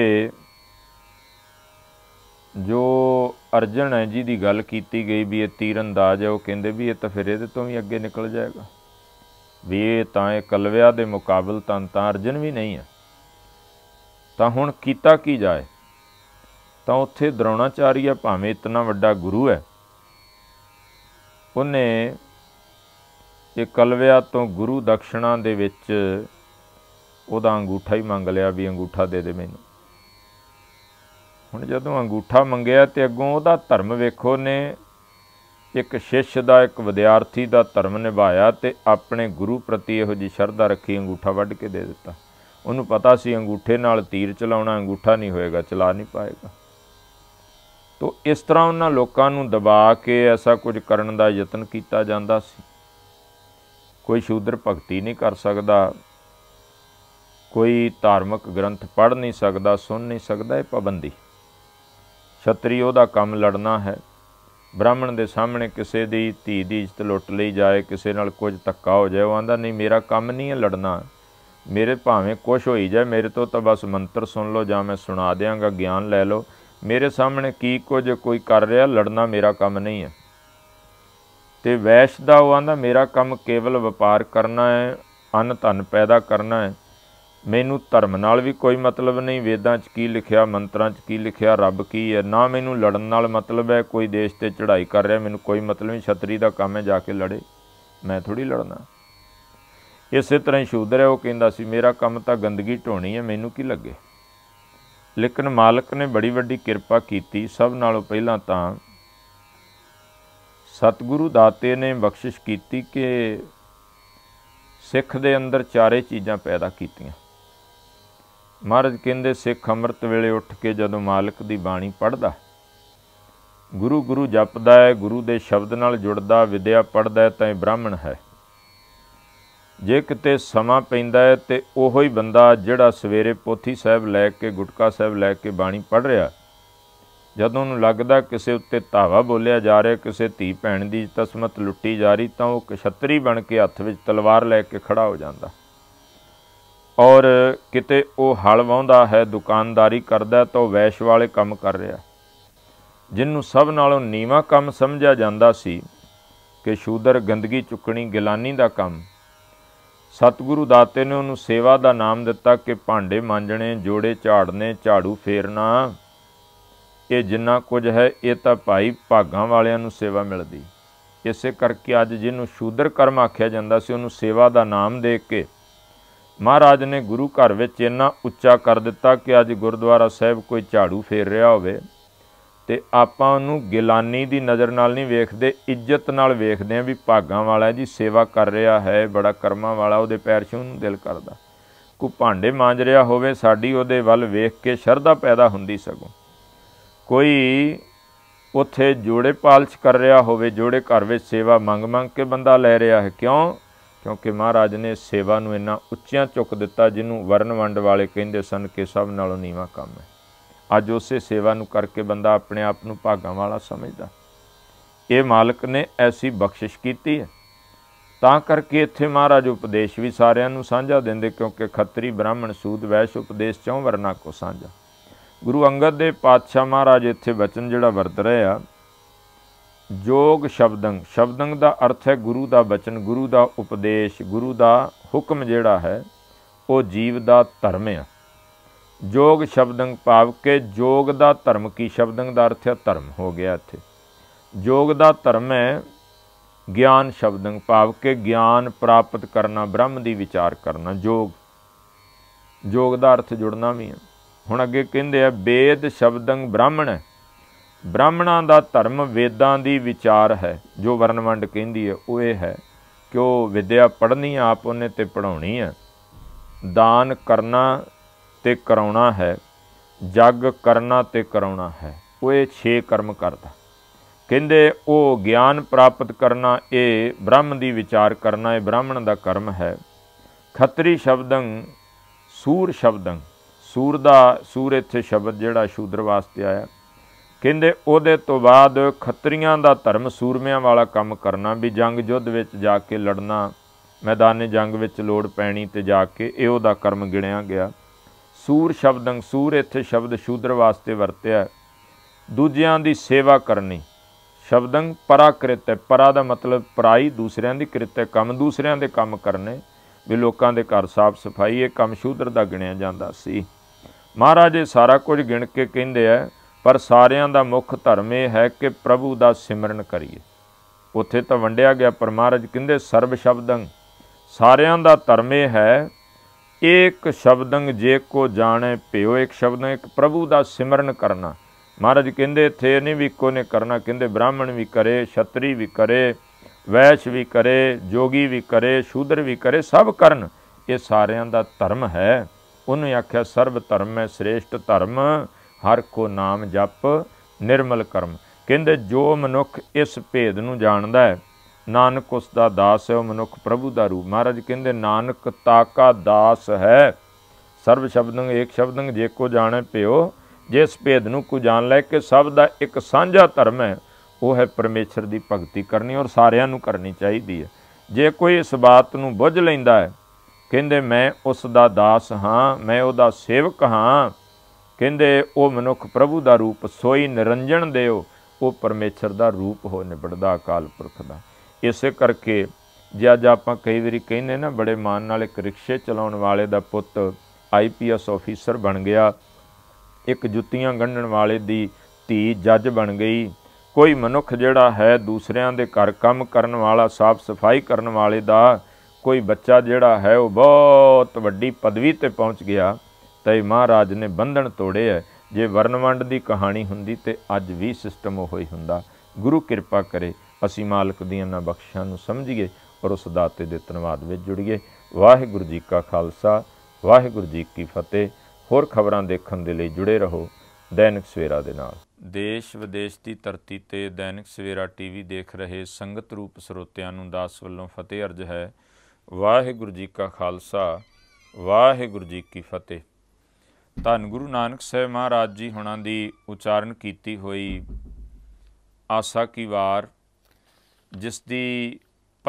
ਜੋ ਅਰਜਨ ਹੈ ਜੀ ਦੀ ਗੱਲ ਕੀਤੀ ਗਈ ਵੀ ਇਹ ਤੀਰੰਦਾਜ਼ ਹੈ ਉਹ ਕਹਿੰਦੇ ਵੀ ਇਹ ਤਾਂ ਫਿਰ ਇਹਦੇ ਤੋਂ ਵੀ ਅੱਗੇ ਨਿਕਲ ਜਾਏਗਾ ਵੀ ਇਹ ਤਾਂ ਇਹ ਕਲਵਿਆ ਦੇ ਮੁਕਾਬਲ ਤਾਂ ਤਾਂ ਅਰਜਨ ਵੀ ਨਹੀਂ ਹੈ ਤਾਂ ਹੁਣ ਕੀਤਾ ਕੀ ਜਾਏ ਤਾਂ ਉੱਥੇ ਦਰੋਣਾਚਾਰੀ ਹੈ ਭਾਵੇਂ ਇਤਨਾ ਵੱਡਾ ਗੁਰੂ ਹੈ ਉਹਨੇ ਇਹ ਕਲਵਿਆ ਤੋਂ ਗੁਰੂ ਦਕਸ਼ਣਾ ਦੇ ਵਿੱਚ ਉਹਦਾ ਅੰਗੂਠਾ ਹੀ ਮੰਗ ਲਿਆ ਵੀ ਅੰਗੂਠਾ ਦੇ ਦੇ ਮੈਨੂੰ ਹੁਣ ਜਦੋਂ ਅੰਗੂਠਾ ਮੰਗਿਆ ਤੇ ਅੱਗੋਂ ਉਹਦਾ ਧਰਮ ਵੇਖੋ ਨੇ ਇੱਕ ਸ਼ਿਸ਼ ਦਾ ਇੱਕ ਵਿਦਿਆਰਥੀ ਦਾ ਧਰਮ ਨਿਭਾਇਆ ਤੇ ਆਪਣੇ ਗੁਰੂ ਪ੍ਰਤੀ ਇਹੋ ਜੀ ਸ਼ਰਧਾ ਰੱਖੀ ਅੰਗੂਠਾ ਵੱਢ ਕੇ ਦੇ ਦਿੱਤਾ ਉਹਨੂੰ ਪਤਾ ਸੀ ਅੰਗੂਠੇ ਨਾਲ ਤੀਰ ਚਲਾਉਣਾ ਅੰਗੂਠਾ ਨਹੀਂ ਹੋਏਗਾ ਚਲਾ ਨਹੀਂ ਪਾਏਗਾ ਤੋ ਇਸ ਤਰ੍ਹਾਂ ਉਹਨਾਂ ਲੋਕਾਂ ਨੂੰ ਦਬਾ ਕੇ ਐਸਾ ਕੁਝ ਕਰਨ ਦਾ ਯਤਨ ਕੀਤਾ ਜਾਂਦਾ ਸੀ ਕੋਈ ਸ਼ੂਦਰ ਭਗਤੀ ਨਹੀਂ ਕਰ ਸਕਦਾ ਕੋਈ ਧਾਰਮਿਕ ਗ੍ਰੰਥ ਪੜ੍ਹ ਨਹੀਂ ਸਕਦਾ ਸੁਣ ਨਹੀਂ ਸਕਦਾ ਇਹ ਪਾਬੰਦੀ ਛਤਰੀ ਉਹਦਾ ਕੰਮ ਲੜਨਾ ਹੈ ਬ੍ਰਾਹਮਣ ਦੇ ਸਾਹਮਣੇ ਕਿਸੇ ਦੀ ਧੀ ਦੀ ਇੱਜ਼ਤ ਲੁੱਟ ਲਈ ਜਾਏ ਕਿਸੇ ਨਾਲ ਕੁਝ ਧੱਕਾ ਹੋ ਜਾਏ ਉਹ ਆਂਦਾ ਨਹੀਂ ਮੇਰਾ ਕੰਮ ਨਹੀਂ ਹੈ ਲੜਨਾ ਮੇਰੇ ਭਾਵੇਂ ਕੁਝ ਹੋਈ ਜਾਏ ਮੇਰੇ ਤੋਂ ਤਾਂ ਬਸ ਮੰਤਰ ਸੁਣ ਲਓ ਜਾਂ ਮੈਂ ਸੁਣਾ ਦਿਆਂਗਾ ਗਿਆਨ ਲੈ ਲਓ ਮੇਰੇ ਸਾਹਮਣੇ ਕੀ ਕੁਝ ਕੋਈ ਕਰ ਰਿਹਾ ਲੜਨਾ ਮੇਰਾ ਕੰਮ ਨਹੀਂ ਹੈ ਤੇ ਵੈਸ਼ ਦਾ ਉਹ ਆਂਦਾ ਮੇਰਾ ਕੰਮ ਕੇਵਲ ਵਪਾਰ ਕਰਨਾ ਹੈ ਅਨ ਧਨ ਪੈਦਾ ਕਰਨਾ ਹੈ ਮੈਨੂੰ ਧਰਮ ਨਾਲ ਵੀ ਕੋਈ ਮਤਲਬ ਨਹੀਂ ਵੇਦਾਂ 'ਚ ਕੀ ਲਿਖਿਆ ਮੰਤਰਾਂ 'ਚ ਕੀ ਲਿਖਿਆ ਰੱਬ ਕੀ ਹੈ ਨਾ ਮੈਨੂੰ ਲੜਨ ਨਾਲ ਮਤਲਬ ਹੈ ਕੋਈ ਦੇਸ਼ ਤੇ ਚੜ੍ਹਾਈ ਕਰ ਰਿਹਾ ਮੈਨੂੰ ਕੋਈ ਮਤਲਬ ਨਹੀਂ ਛਤਰੀ ਦਾ ਕੰਮ ਹੈ ਜਾ ਕੇ ਲੜੇ ਮੈਂ ਥੋੜੀ ਲੜਨਾ ਇਸੇ ਤਰ੍ਹਾਂ ਹੀ ਸ਼ੂਦਰ ਹੈ ਉਹ ਕਹਿੰਦਾ ਸੀ ਮੇਰਾ ਕੰਮ ਤਾਂ ਗੰਦਗੀ ਢੋਣੀ ਹੈ ਮੈਨੂੰ ਕੀ ਲੱਗੇ ਲੇਕਿਨ ਮਾਲਕ ਨੇ ਬੜੀ ਵੱਡੀ ਕਿਰਪਾ ਕੀਤੀ ਸਭ ਨਾਲੋਂ ਪਹਿਲਾਂ ਤਾਂ ਸਤਿਗੁਰੂ ਦਾਤੇ ਨੇ ਬਖਸ਼ਿਸ਼ ਕੀਤੀ ਕਿ ਸਿੱਖ ਦੇ ਅੰਦਰ ਚਾਰੇ ਚੀਜ਼ਾਂ ਪੈਦਾ ਕੀਤੀਆਂ ਮਹਾਰਾਜ ਕਹਿੰਦੇ ਸਿੱਖ ਅੰਮ੍ਰਿਤ ਵੇਲੇ ਉੱਠ ਕੇ ਜਦੋਂ ਮਾਲਕ ਦੀ ਬਾਣੀ ਪੜ੍ਹਦਾ ਗੁਰੂ ਗੁਰੂ ਜਪਦਾ ਹੈ ਗੁਰੂ ਦੇ ਸ਼ਬਦ ਨਾਲ ਜੁੜਦਾ ਵਿਦਿਆ ਪੜ੍ਹਦਾ ਤਾਂ ਇਹ ਬ੍ਰਾਹਮਣ ਹੈ ਜੇ ਕਿਤੇ ਸਮਾਂ ਪੈਂਦਾ ਹੈ ਤੇ ਉਹੋ ਹੀ ਬੰਦਾ ਜਿਹੜਾ ਸਵੇਰੇ ਪੋਥੀ ਸਾਹਿਬ ਲੈ ਕੇ ਗੁਟਕਾ ਸਾਹਿਬ ਲੈ ਕੇ ਬਾਣੀ ਪੜ ਰਿਹਾ ਜਦੋਂ ਉਹਨੂੰ ਲੱਗਦਾ ਕਿਸੇ ਉੱਤੇ ਧਾਵਾ ਬੋਲਿਆ ਜਾ ਰਿਹਾ ਕਿਸੇ ਧੀ ਭੈਣ ਦੀ ਤਸਮਤ ਲੁੱਟੀ ਜਾ ਰਹੀ ਤਾਂ ਉਹ ਕਸ਼ਤਰੀ ਬਣ ਕੇ ਹੱਥ ਵਿੱਚ ਤਲਵਾਰ ਲੈ ਕੇ ਖੜਾ ਹੋ ਜਾਂਦਾ ਔਰ ਕਿਤੇ ਉਹ ਹਲ ਵਾਉਂਦਾ ਹੈ ਦੁਕਾਨਦਾਰੀ ਕਰਦਾ ਤਾਂ ਵੈਸ਼ ਵਾਲੇ ਕੰਮ ਕਰ ਰਿਹਾ ਜਿੰਨੂੰ ਸਭ ਨਾਲੋਂ ਨੀਵਾ ਕੰਮ ਸਮਝਿਆ ਜਾਂਦਾ ਸੀ ਕਿ ਸ਼ੂਦਰ ਗੰਦਗੀ ਚੁੱਕਣੀ ਗਿਲਾਨੀ ਦਾ ਕੰਮ ਸਤਿਗੁਰੂ ਦਾਤੇ ਨੇ ਉਹਨੂੰ ਸੇਵਾ ਦਾ ਨਾਮ ਦਿੱਤਾ ਕਿ ਭਾਂਡੇ ਮਾਂਜਣੇ ਜੋੜੇ ਝਾੜਨੇ ਝਾੜੂ ਫੇਰਨਾ ਇਹ ਜਿੰਨਾ ਕੁਝ ਹੈ ਇਹ ਤਾਂ ਭਾਈ ਭਾਗਾਂ ਵਾਲਿਆਂ ਨੂੰ ਸੇਵਾ ਮਿਲਦੀ ਇਸੇ ਕਰਕੇ ਅੱਜ ਜਿਹਨੂੰ ਸ਼ੂਦਰ ਕਰਮ ਆਖਿਆ ਜਾਂਦਾ ਸੀ ਉਹਨੂੰ ਸੇਵਾ ਦਾ ਨਾਮ ਦੇ ਕੇ ਮਹਾਰਾਜ ਨੇ ਗੁਰੂ ਘਰ ਵਿੱਚ ਇੰਨਾ ਉੱਚਾ ਕਰ ਦਿੱਤਾ ਕਿ ਅੱਜ ਗੁਰਦੁਆਰਾ ਸਾਹਿਬ ਕੋਈ ਝਾੜੂ ਫੇਰ ਰਿਹਾ ਹੋਵੇ ਤੇ ਆਪਾਂ ਉਹਨੂੰ ਗਿਲਾਨੀ ਦੀ ਨਜ਼ਰ ਨਾਲ ਨਹੀਂ ਵੇਖਦੇ ਇੱਜ਼ਤ ਨਾਲ ਵੇਖਦੇ ਆਂ ਵੀ ਭਾਗਾਂ ਵਾਲਾ ਜੀ ਸੇਵਾ ਕਰ ਰਿਹਾ ਹੈ ਬੜਾ ਕਰਮਾਂ ਵਾਲਾ ਉਹਦੇ ਪੈਰ ਛੂਹਣ ਨੂੰ ਦਿਲ ਕਰਦਾ ਕੋ ਭਾਂਡੇ ਮਾਂਜ ਰਿਹਾ ਹੋਵੇ ਸਾਡੀ ਉਹਦੇ ਵੱਲ ਵੇਖ ਕੇ ਸ਼ਰਧਾ ਪੈਦਾ ਹੁੰਦੀ ਸਗੋਂ ਕੋਈ ਉੱਥੇ ਜੋੜੇ ਪਾਲਸ਼ ਕਰ ਰਿਹਾ ਹੋਵੇ ਜੋੜੇ ਘਰ ਵਿੱਚ ਸੇਵਾ ਮੰਗ ਮੰਗ ਕੇ ਬੰਦਾ ਲੈ ਰਿਹਾ ਹੈ ਕਿਉਂ ਕਿਉਂਕਿ ਮਹਾਰਾਜ ਨੇ ਸੇਵਾ ਨੂੰ ਇੰਨਾ ਉੱਚਿਆਂ ਚੁੱਕ ਦਿੱਤਾ ਜਿਹਨੂੰ ਵਰਨ ਵੰਡ ਵਾਲੇ ਕਹਿੰਦੇ ਸਨ ਕਿ ਸਭ ਨਾਲੋਂ ਨੀਵਾ ਕੰਮ ਹੈ ਅੱਜ ਉਸੇ ਸੇਵਾ ਨੂੰ ਕਰਕੇ ਬੰਦਾ ਆਪਣੇ ਆਪ ਨੂੰ ਭਾਗਾਂ ਵਾਲਾ ਸਮਝਦਾ ਇਹ ਮਾਲਕ ਨੇ ਐਸੀ ਬਖਸ਼ਿਸ਼ ਕੀਤੀ ਹੈ ਤਾਂ ਕਰਕੇ ਇੱਥੇ ਮਹਾਰਾਜ ਉਪਦੇਸ਼ ਵੀ ਸਾਰਿਆਂ ਨੂੰ ਸਾਂਝਾ ਦਿੰਦੇ ਕਿਉਂਕਿ ਖੱਤਰੀ ਬ੍ਰਾਹਮਣ ਸੂਦ ਵੈਸ਼ ਉਪਦੇਸ਼ ਚੋਂ ਵਰਨਾ ਕੋ ਸਾਂਝਾ ਗੁਰੂ ਅੰਗਦ ਦੇ ਪਾਤਸ਼ਾਹ ਮਹਾਰਾਜ ਇੱਥੇ ਵਚਨ ਜਿਹੜਾ ਵਰਤ ਰਹੇ ਆ ਜੋਗ ਸ਼ਬਦੰਗ ਸ਼ਬਦੰਗ ਦਾ ਅਰਥ ਹੈ ਗੁਰੂ ਦਾ ਬਚਨ ਗੁਰੂ ਦਾ ਉਪਦੇਸ਼ ਗੁਰੂ ਦਾ ਹੁਕਮ ਜਿਹੜਾ ਹੈ ਉਹ ਜੀਵ ਦਾ ਧਰਮ ਹੈ ਜੋਗ ਸ਼ਬਦੰਗ ਭਾਵ ਕੇ ਜੋਗ ਦਾ ਧਰਮ ਕੀ ਸ਼ਬਦੰਗ ਦਾ ਅਰਥ ਹੈ ਧਰਮ ਹੋ ਗਿਆ ਇੱਥੇ ਜੋਗ ਦਾ ਧਰਮ ਹੈ ਗਿਆਨ ਸ਼ਬਦੰਗ ਭਾਵ ਕੇ ਗਿਆਨ ਪ੍ਰਾਪਤ ਕਰਨਾ ਬ੍ਰਹਮ ਦੀ ਵਿਚਾਰ ਕਰਨਾ ਜੋਗ ਜੋਗ ਦਾ ਅਰਥ ਜੁੜਨਾ ਵੀ ਹੈ ਹੁਣ ਅੱਗੇ ਕਹਿੰਦੇ ਆ ਵੇਦ ਸ਼ਬਦੰਗ ਬ੍ਰਾਹਮਣ ਹੈ ਬ੍ਰਾਹਮਣਾਂ ਦਾ ਧਰਮ ਵੇਦਾਂ ਦੀ ਵਿਚਾਰ ਹੈ ਜੋ ਵਰਨਵੰਡ ਕਹਿੰਦੀ ਹੈ ਉਹ ਇਹ ਹੈ ਕਿ ਉਹ ਵਿਦਿਆ ਪੜ੍ਹਨੀ ਆਪ ਉਹਨੇ ਤੇ ਪੜਾਉਣੀ ਹੈ ਦਾਨ ਕਰਨਾ ਤੇ ਕਰਾਉਣਾ ਹੈ ਜਗ ਕਰਨਾ ਤੇ ਕਰਾਉਣਾ ਹੈ ਉਹ ਇਹ ਛੇ ਕਰਮ ਕਰਦਾ ਕਹਿੰਦੇ ਉਹ ਗਿਆਨ ਪ੍ਰਾਪਤ ਕਰਨਾ ਇਹ ਬ੍ਰਹਮ ਦੀ ਵਿਚਾਰ ਕਰਨਾ ਇਹ ਬ੍ਰਾਹਮਣ ਦਾ ਕਰਮ ਹੈ ਖੱਤਰੀ ਸ਼ਬਦੰ ਸੂਰ ਸ਼ਬਦੰ ਸੂਰ ਦਾ ਸੂਰ ਇੱਥੇ ਸ਼ਬਦ ਜਿਹੜਾ ਸ਼ੂਦਰ ਵਾਸਤੇ ਆਇਆ ਕਹਿੰਦੇ ਉਹਦੇ ਤੋਂ ਬਾਅਦ ਖੱਤਰੀਆਂ ਦਾ ਧਰਮ ਸੂਰਮਿਆਂ ਵਾਲਾ ਕੰਮ ਕਰਨਾ ਵੀ ਜੰਗ ਜੁੱਧ ਵਿੱਚ ਜਾ ਕੇ ਲੜਨਾ ਮੈਦਾਨੇ ਜੰਗ ਵਿੱਚ ਲੋੜ ਪੈਣੀ ਤੇ ਜਾ ਕੇ ਇਹ ਉਹਦਾ ਕਰਮ ਗਿਣਿਆ ਗਿਆ ਸੂਰ ਸ਼ਬਦ ਅੰਸੂਰ ਇੱਥੇ ਸ਼ਬਦ ਸ਼ੂਦਰ ਵਾਸਤੇ ਵਰਤਿਆ ਦੂਜਿਆਂ ਦੀ ਸੇਵਾ ਕਰਨੀ ਸ਼ਬਦੰ ਪਰਾਕ੍ਰਿਤ ਹੈ ਪਰਾ ਦਾ ਮਤਲਬ ਪਰਾਈ ਦੂਸਰਿਆਂ ਦੀ ਕ੍ਰਿਤ ਹੈ ਕੰਮ ਦੂਸਰਿਆਂ ਦੇ ਕੰਮ ਕਰਨੇ ਵੀ ਲੋਕਾਂ ਦੇ ਘਰ ਸਾਫ ਸਫਾਈ ਇਹ ਕੰਮ ਸ਼ੂਦਰ ਦਾ ਗਿਣਿਆ ਜਾਂਦਾ ਸੀ ਮਹਾਰਾਜ ਇਹ ਸਾਰਾ ਕੁਝ ਗਿਣ ਕੇ ਕਹਿੰਦੇ ਆ ਪਰ ਸਾਰਿਆਂ ਦਾ ਮੁੱਖ ਧਰਮ ਇਹ ਹੈ ਕਿ ਪ੍ਰਭੂ ਦਾ ਸਿਮਰਨ ਕਰੀਏ ਉੱਥੇ ਤਾਂ ਵੰਡਿਆ ਗਿਆ ਪਰ ਮਹਾਰਾਜ ਕਹਿੰਦੇ ਸਰਬ ਸ਼ਬਦੰ ਸਾਰਿਆਂ ਦਾ ਧਰਮ ਇਹ ਹੈ ਇੱਕ ਸ਼ਬਦੰਗ ਜੇ ਕੋ ਜਾਣੇ ਪਿਓ ਇੱਕ ਸ਼ਬਦ ਇੱਕ ਪ੍ਰਭੂ ਦਾ ਸਿਮਰਨ ਕਰਨਾ ਮਹਾਰਾਜ ਕਹਿੰਦੇ ਇੱਥੇ ਨਹੀਂ ਵੀ ਕੋ ਨੇ ਕਰਨਾ ਕਹਿੰਦੇ ਬ੍ਰਾਹਮਣ ਵੀ ਕਰੇ ਛਤਰੀ ਵੀ ਕਰੇ ਵੈਸ਼ ਵੀ ਕਰੇ ਜੋਗੀ ਵੀ ਕਰੇ ਸ਼ੂਦਰ ਵੀ ਕਰੇ ਸਭ ਕਰਨ ਇਹ ਸਾਰਿਆਂ ਦਾ ਧਰਮ ਹੈ ਉਹਨੇ ਆਖਿਆ ਸਰਬ ਧਰਮ ਹੈ ਸ੍ਰੇਸ਼ਟ ਧਰਮ ਹਰ ਕੋ ਨਾਮ ਜਪ ਨਿਰਮਲ ਕਰਮ ਕਹਿੰਦੇ ਜੋ ਮਨੁੱਖ ਇਸ ਭੇਦ ਨੂੰ ਜਾਣਦਾ ਹੈ ਨਾਨਕ ਉਸ ਦਾ ਦਾਸ ਹੈ ਉਹ ਮਨੁੱਖ ਪ੍ਰਭੂ ਦਾ ਰੂਪ ਮਹਾਰਾਜ ਕਹਿੰਦੇ ਨਾਨਕ ਤਾਕਾ ਦਾਸ ਹੈ ਸਰਬ ਸ਼ਬਦੰਗ ਏਕ ਸ਼ਬਦੰਗ ਜੇ ਕੋ ਜਾਣੇ ਪਿਓ ਜਿਸ ਭੇਦ ਨੂੰ ਕੋ ਜਾਣ ਲੈ ਕੇ ਸਭ ਦਾ ਇੱਕ ਸਾਂਝਾ ਧਰਮ ਹੈ ਉਹ ਹੈ ਪਰਮੇਸ਼ਰ ਦੀ ਭਗਤੀ ਕਰਨੀ ਔਰ ਸਾਰਿਆਂ ਨੂੰ ਕਰਨੀ ਚਾਹੀਦੀ ਹੈ ਜੇ ਕੋਈ ਇਸ ਬਾਤ ਨੂੰ ਬੁੱਝ ਲੈਂਦਾ ਹੈ ਕਹਿੰਦੇ ਮੈਂ ਉਸ ਦਾ ਦਾਸ ਹਾਂ ਮੈਂ ਉਹਦਾ ਸੇਵਕ ਹਾਂ ਕਹਿੰਦੇ ਉਹ ਮਨੁੱਖ ਪ੍ਰਭੂ ਦਾ ਰੂਪ ਸੋਈ ਨਿਰੰਜਣ ਦੇਉ ਉਹ ਪਰਮੇਸ਼ਰ ਦਾ ਰੂਪ ਹੋ ਨਿਬੜਦਾ ਅਕਾਲ ਪੁਰਖ ਦਾ ਇਸੇ ਕਰਕੇ ਜੇ ਅੱਜ ਆਪਾਂ ਕਈ ਵਾਰੀ ਕਹਿੰਦੇ ਨਾ ਬੜੇ ਮਾਨ ਨਾਲ ਇੱਕ ਰਿਕਸ਼ੇ ਚਲਾਉਣ ਵਾਲੇ ਦਾ ਪੁੱਤ ਆਈਪੀਐਸ ਅਫੀਸਰ ਬਣ ਗਿਆ ਇੱਕ ਜੁੱਤੀਆਂ ਗੰਢਣ ਵਾਲੇ ਦੀ ਧੀ ਜੱਜ ਬਣ ਗਈ ਕੋਈ ਮਨੁੱਖ ਜਿਹੜਾ ਹੈ ਦੂਸਰਿਆਂ ਦੇ ਘਰ ਕੰਮ ਕਰਨ ਵਾਲਾ ਸਾਫ ਸਫਾਈ ਕਰਨ ਵਾਲੇ ਦਾ ਕੋਈ ਬੱਚਾ ਜਿਹੜਾ ਹੈ ਉਹ ਬਹੁਤ ਵੱਡੀ ਪਦਵੀ ਤੇ ਪਹੁੰਚ ਗਿਆ ਤੇ ਮਹਾਰਾਜ ਨੇ ਬੰਧਨ ਤੋੜੇ ਹੈ ਜੇ ਵਰਨਵੰਡ ਦੀ ਕਹਾਣੀ ਹੁੰਦੀ ਤੇ ਅੱਜ ਵੀ ਸਿਸਟਮ ਉਹ ਹੀ ਹੁੰਦਾ ਗੁਰੂ ਕਿਰਪਾ ਕਰੇ ਅਸੀਂ ਮਾਲਕ ਦੀਆਂ ਨਾ ਬਖਸ਼ਾਂ ਨੂੰ ਸਮਝੀਏ ਔਰ ਉਸ ਦਾਤੇ ਦੇ ਧੰਨਵਾਦ ਵਿੱਚ ਜੁੜੀਏ ਵਾਹਿਗੁਰੂ ਜੀ ਕਾ ਖਾਲਸਾ ਵਾਹਿਗੁਰੂ ਜੀ ਕੀ ਫਤਿਹ ਹੋਰ ਖਬਰਾਂ ਦੇਖਣ ਦੇ ਲਈ ਜੁੜੇ ਰਹੋ ਦੈਨਿਕ ਸਵੇਰਾ ਦੇ ਨਾਲ ਦੇਸ਼ ਵਿਦੇਸ਼ ਦੀ ਧਰਤੀ ਤੇ ਦੈਨਿਕ ਸਵੇਰਾ ਟੀਵੀ ਦੇਖ ਰਹੇ ਸੰਗਤ ਰੂਪ ਸਰੋਤਿਆਂ ਨੂੰ ਦਾਸ ਵੱਲੋਂ ਫਤਿਹ ਅਰਜ ਹੈ ਵਾਹਿਗੁਰੂ ਜੀ ਕਾ ਖਾਲਸਾ ਵਾਹਿਗੁਰੂ ਜੀ ਕੀ ਫਤਿਹ ਧੰਨ ਗੁਰੂ ਨਾਨਕ ਸਾਹਿਬ ਮਹਾਰਾਜ ਜੀ ਹੁਣਾਂ ਦੀ ਉਚਾਰਨ ਕੀਤੀ ਹੋਈ ਆਸਾ ਕੀ ਵਾਰ ਜਿਸ ਦੀ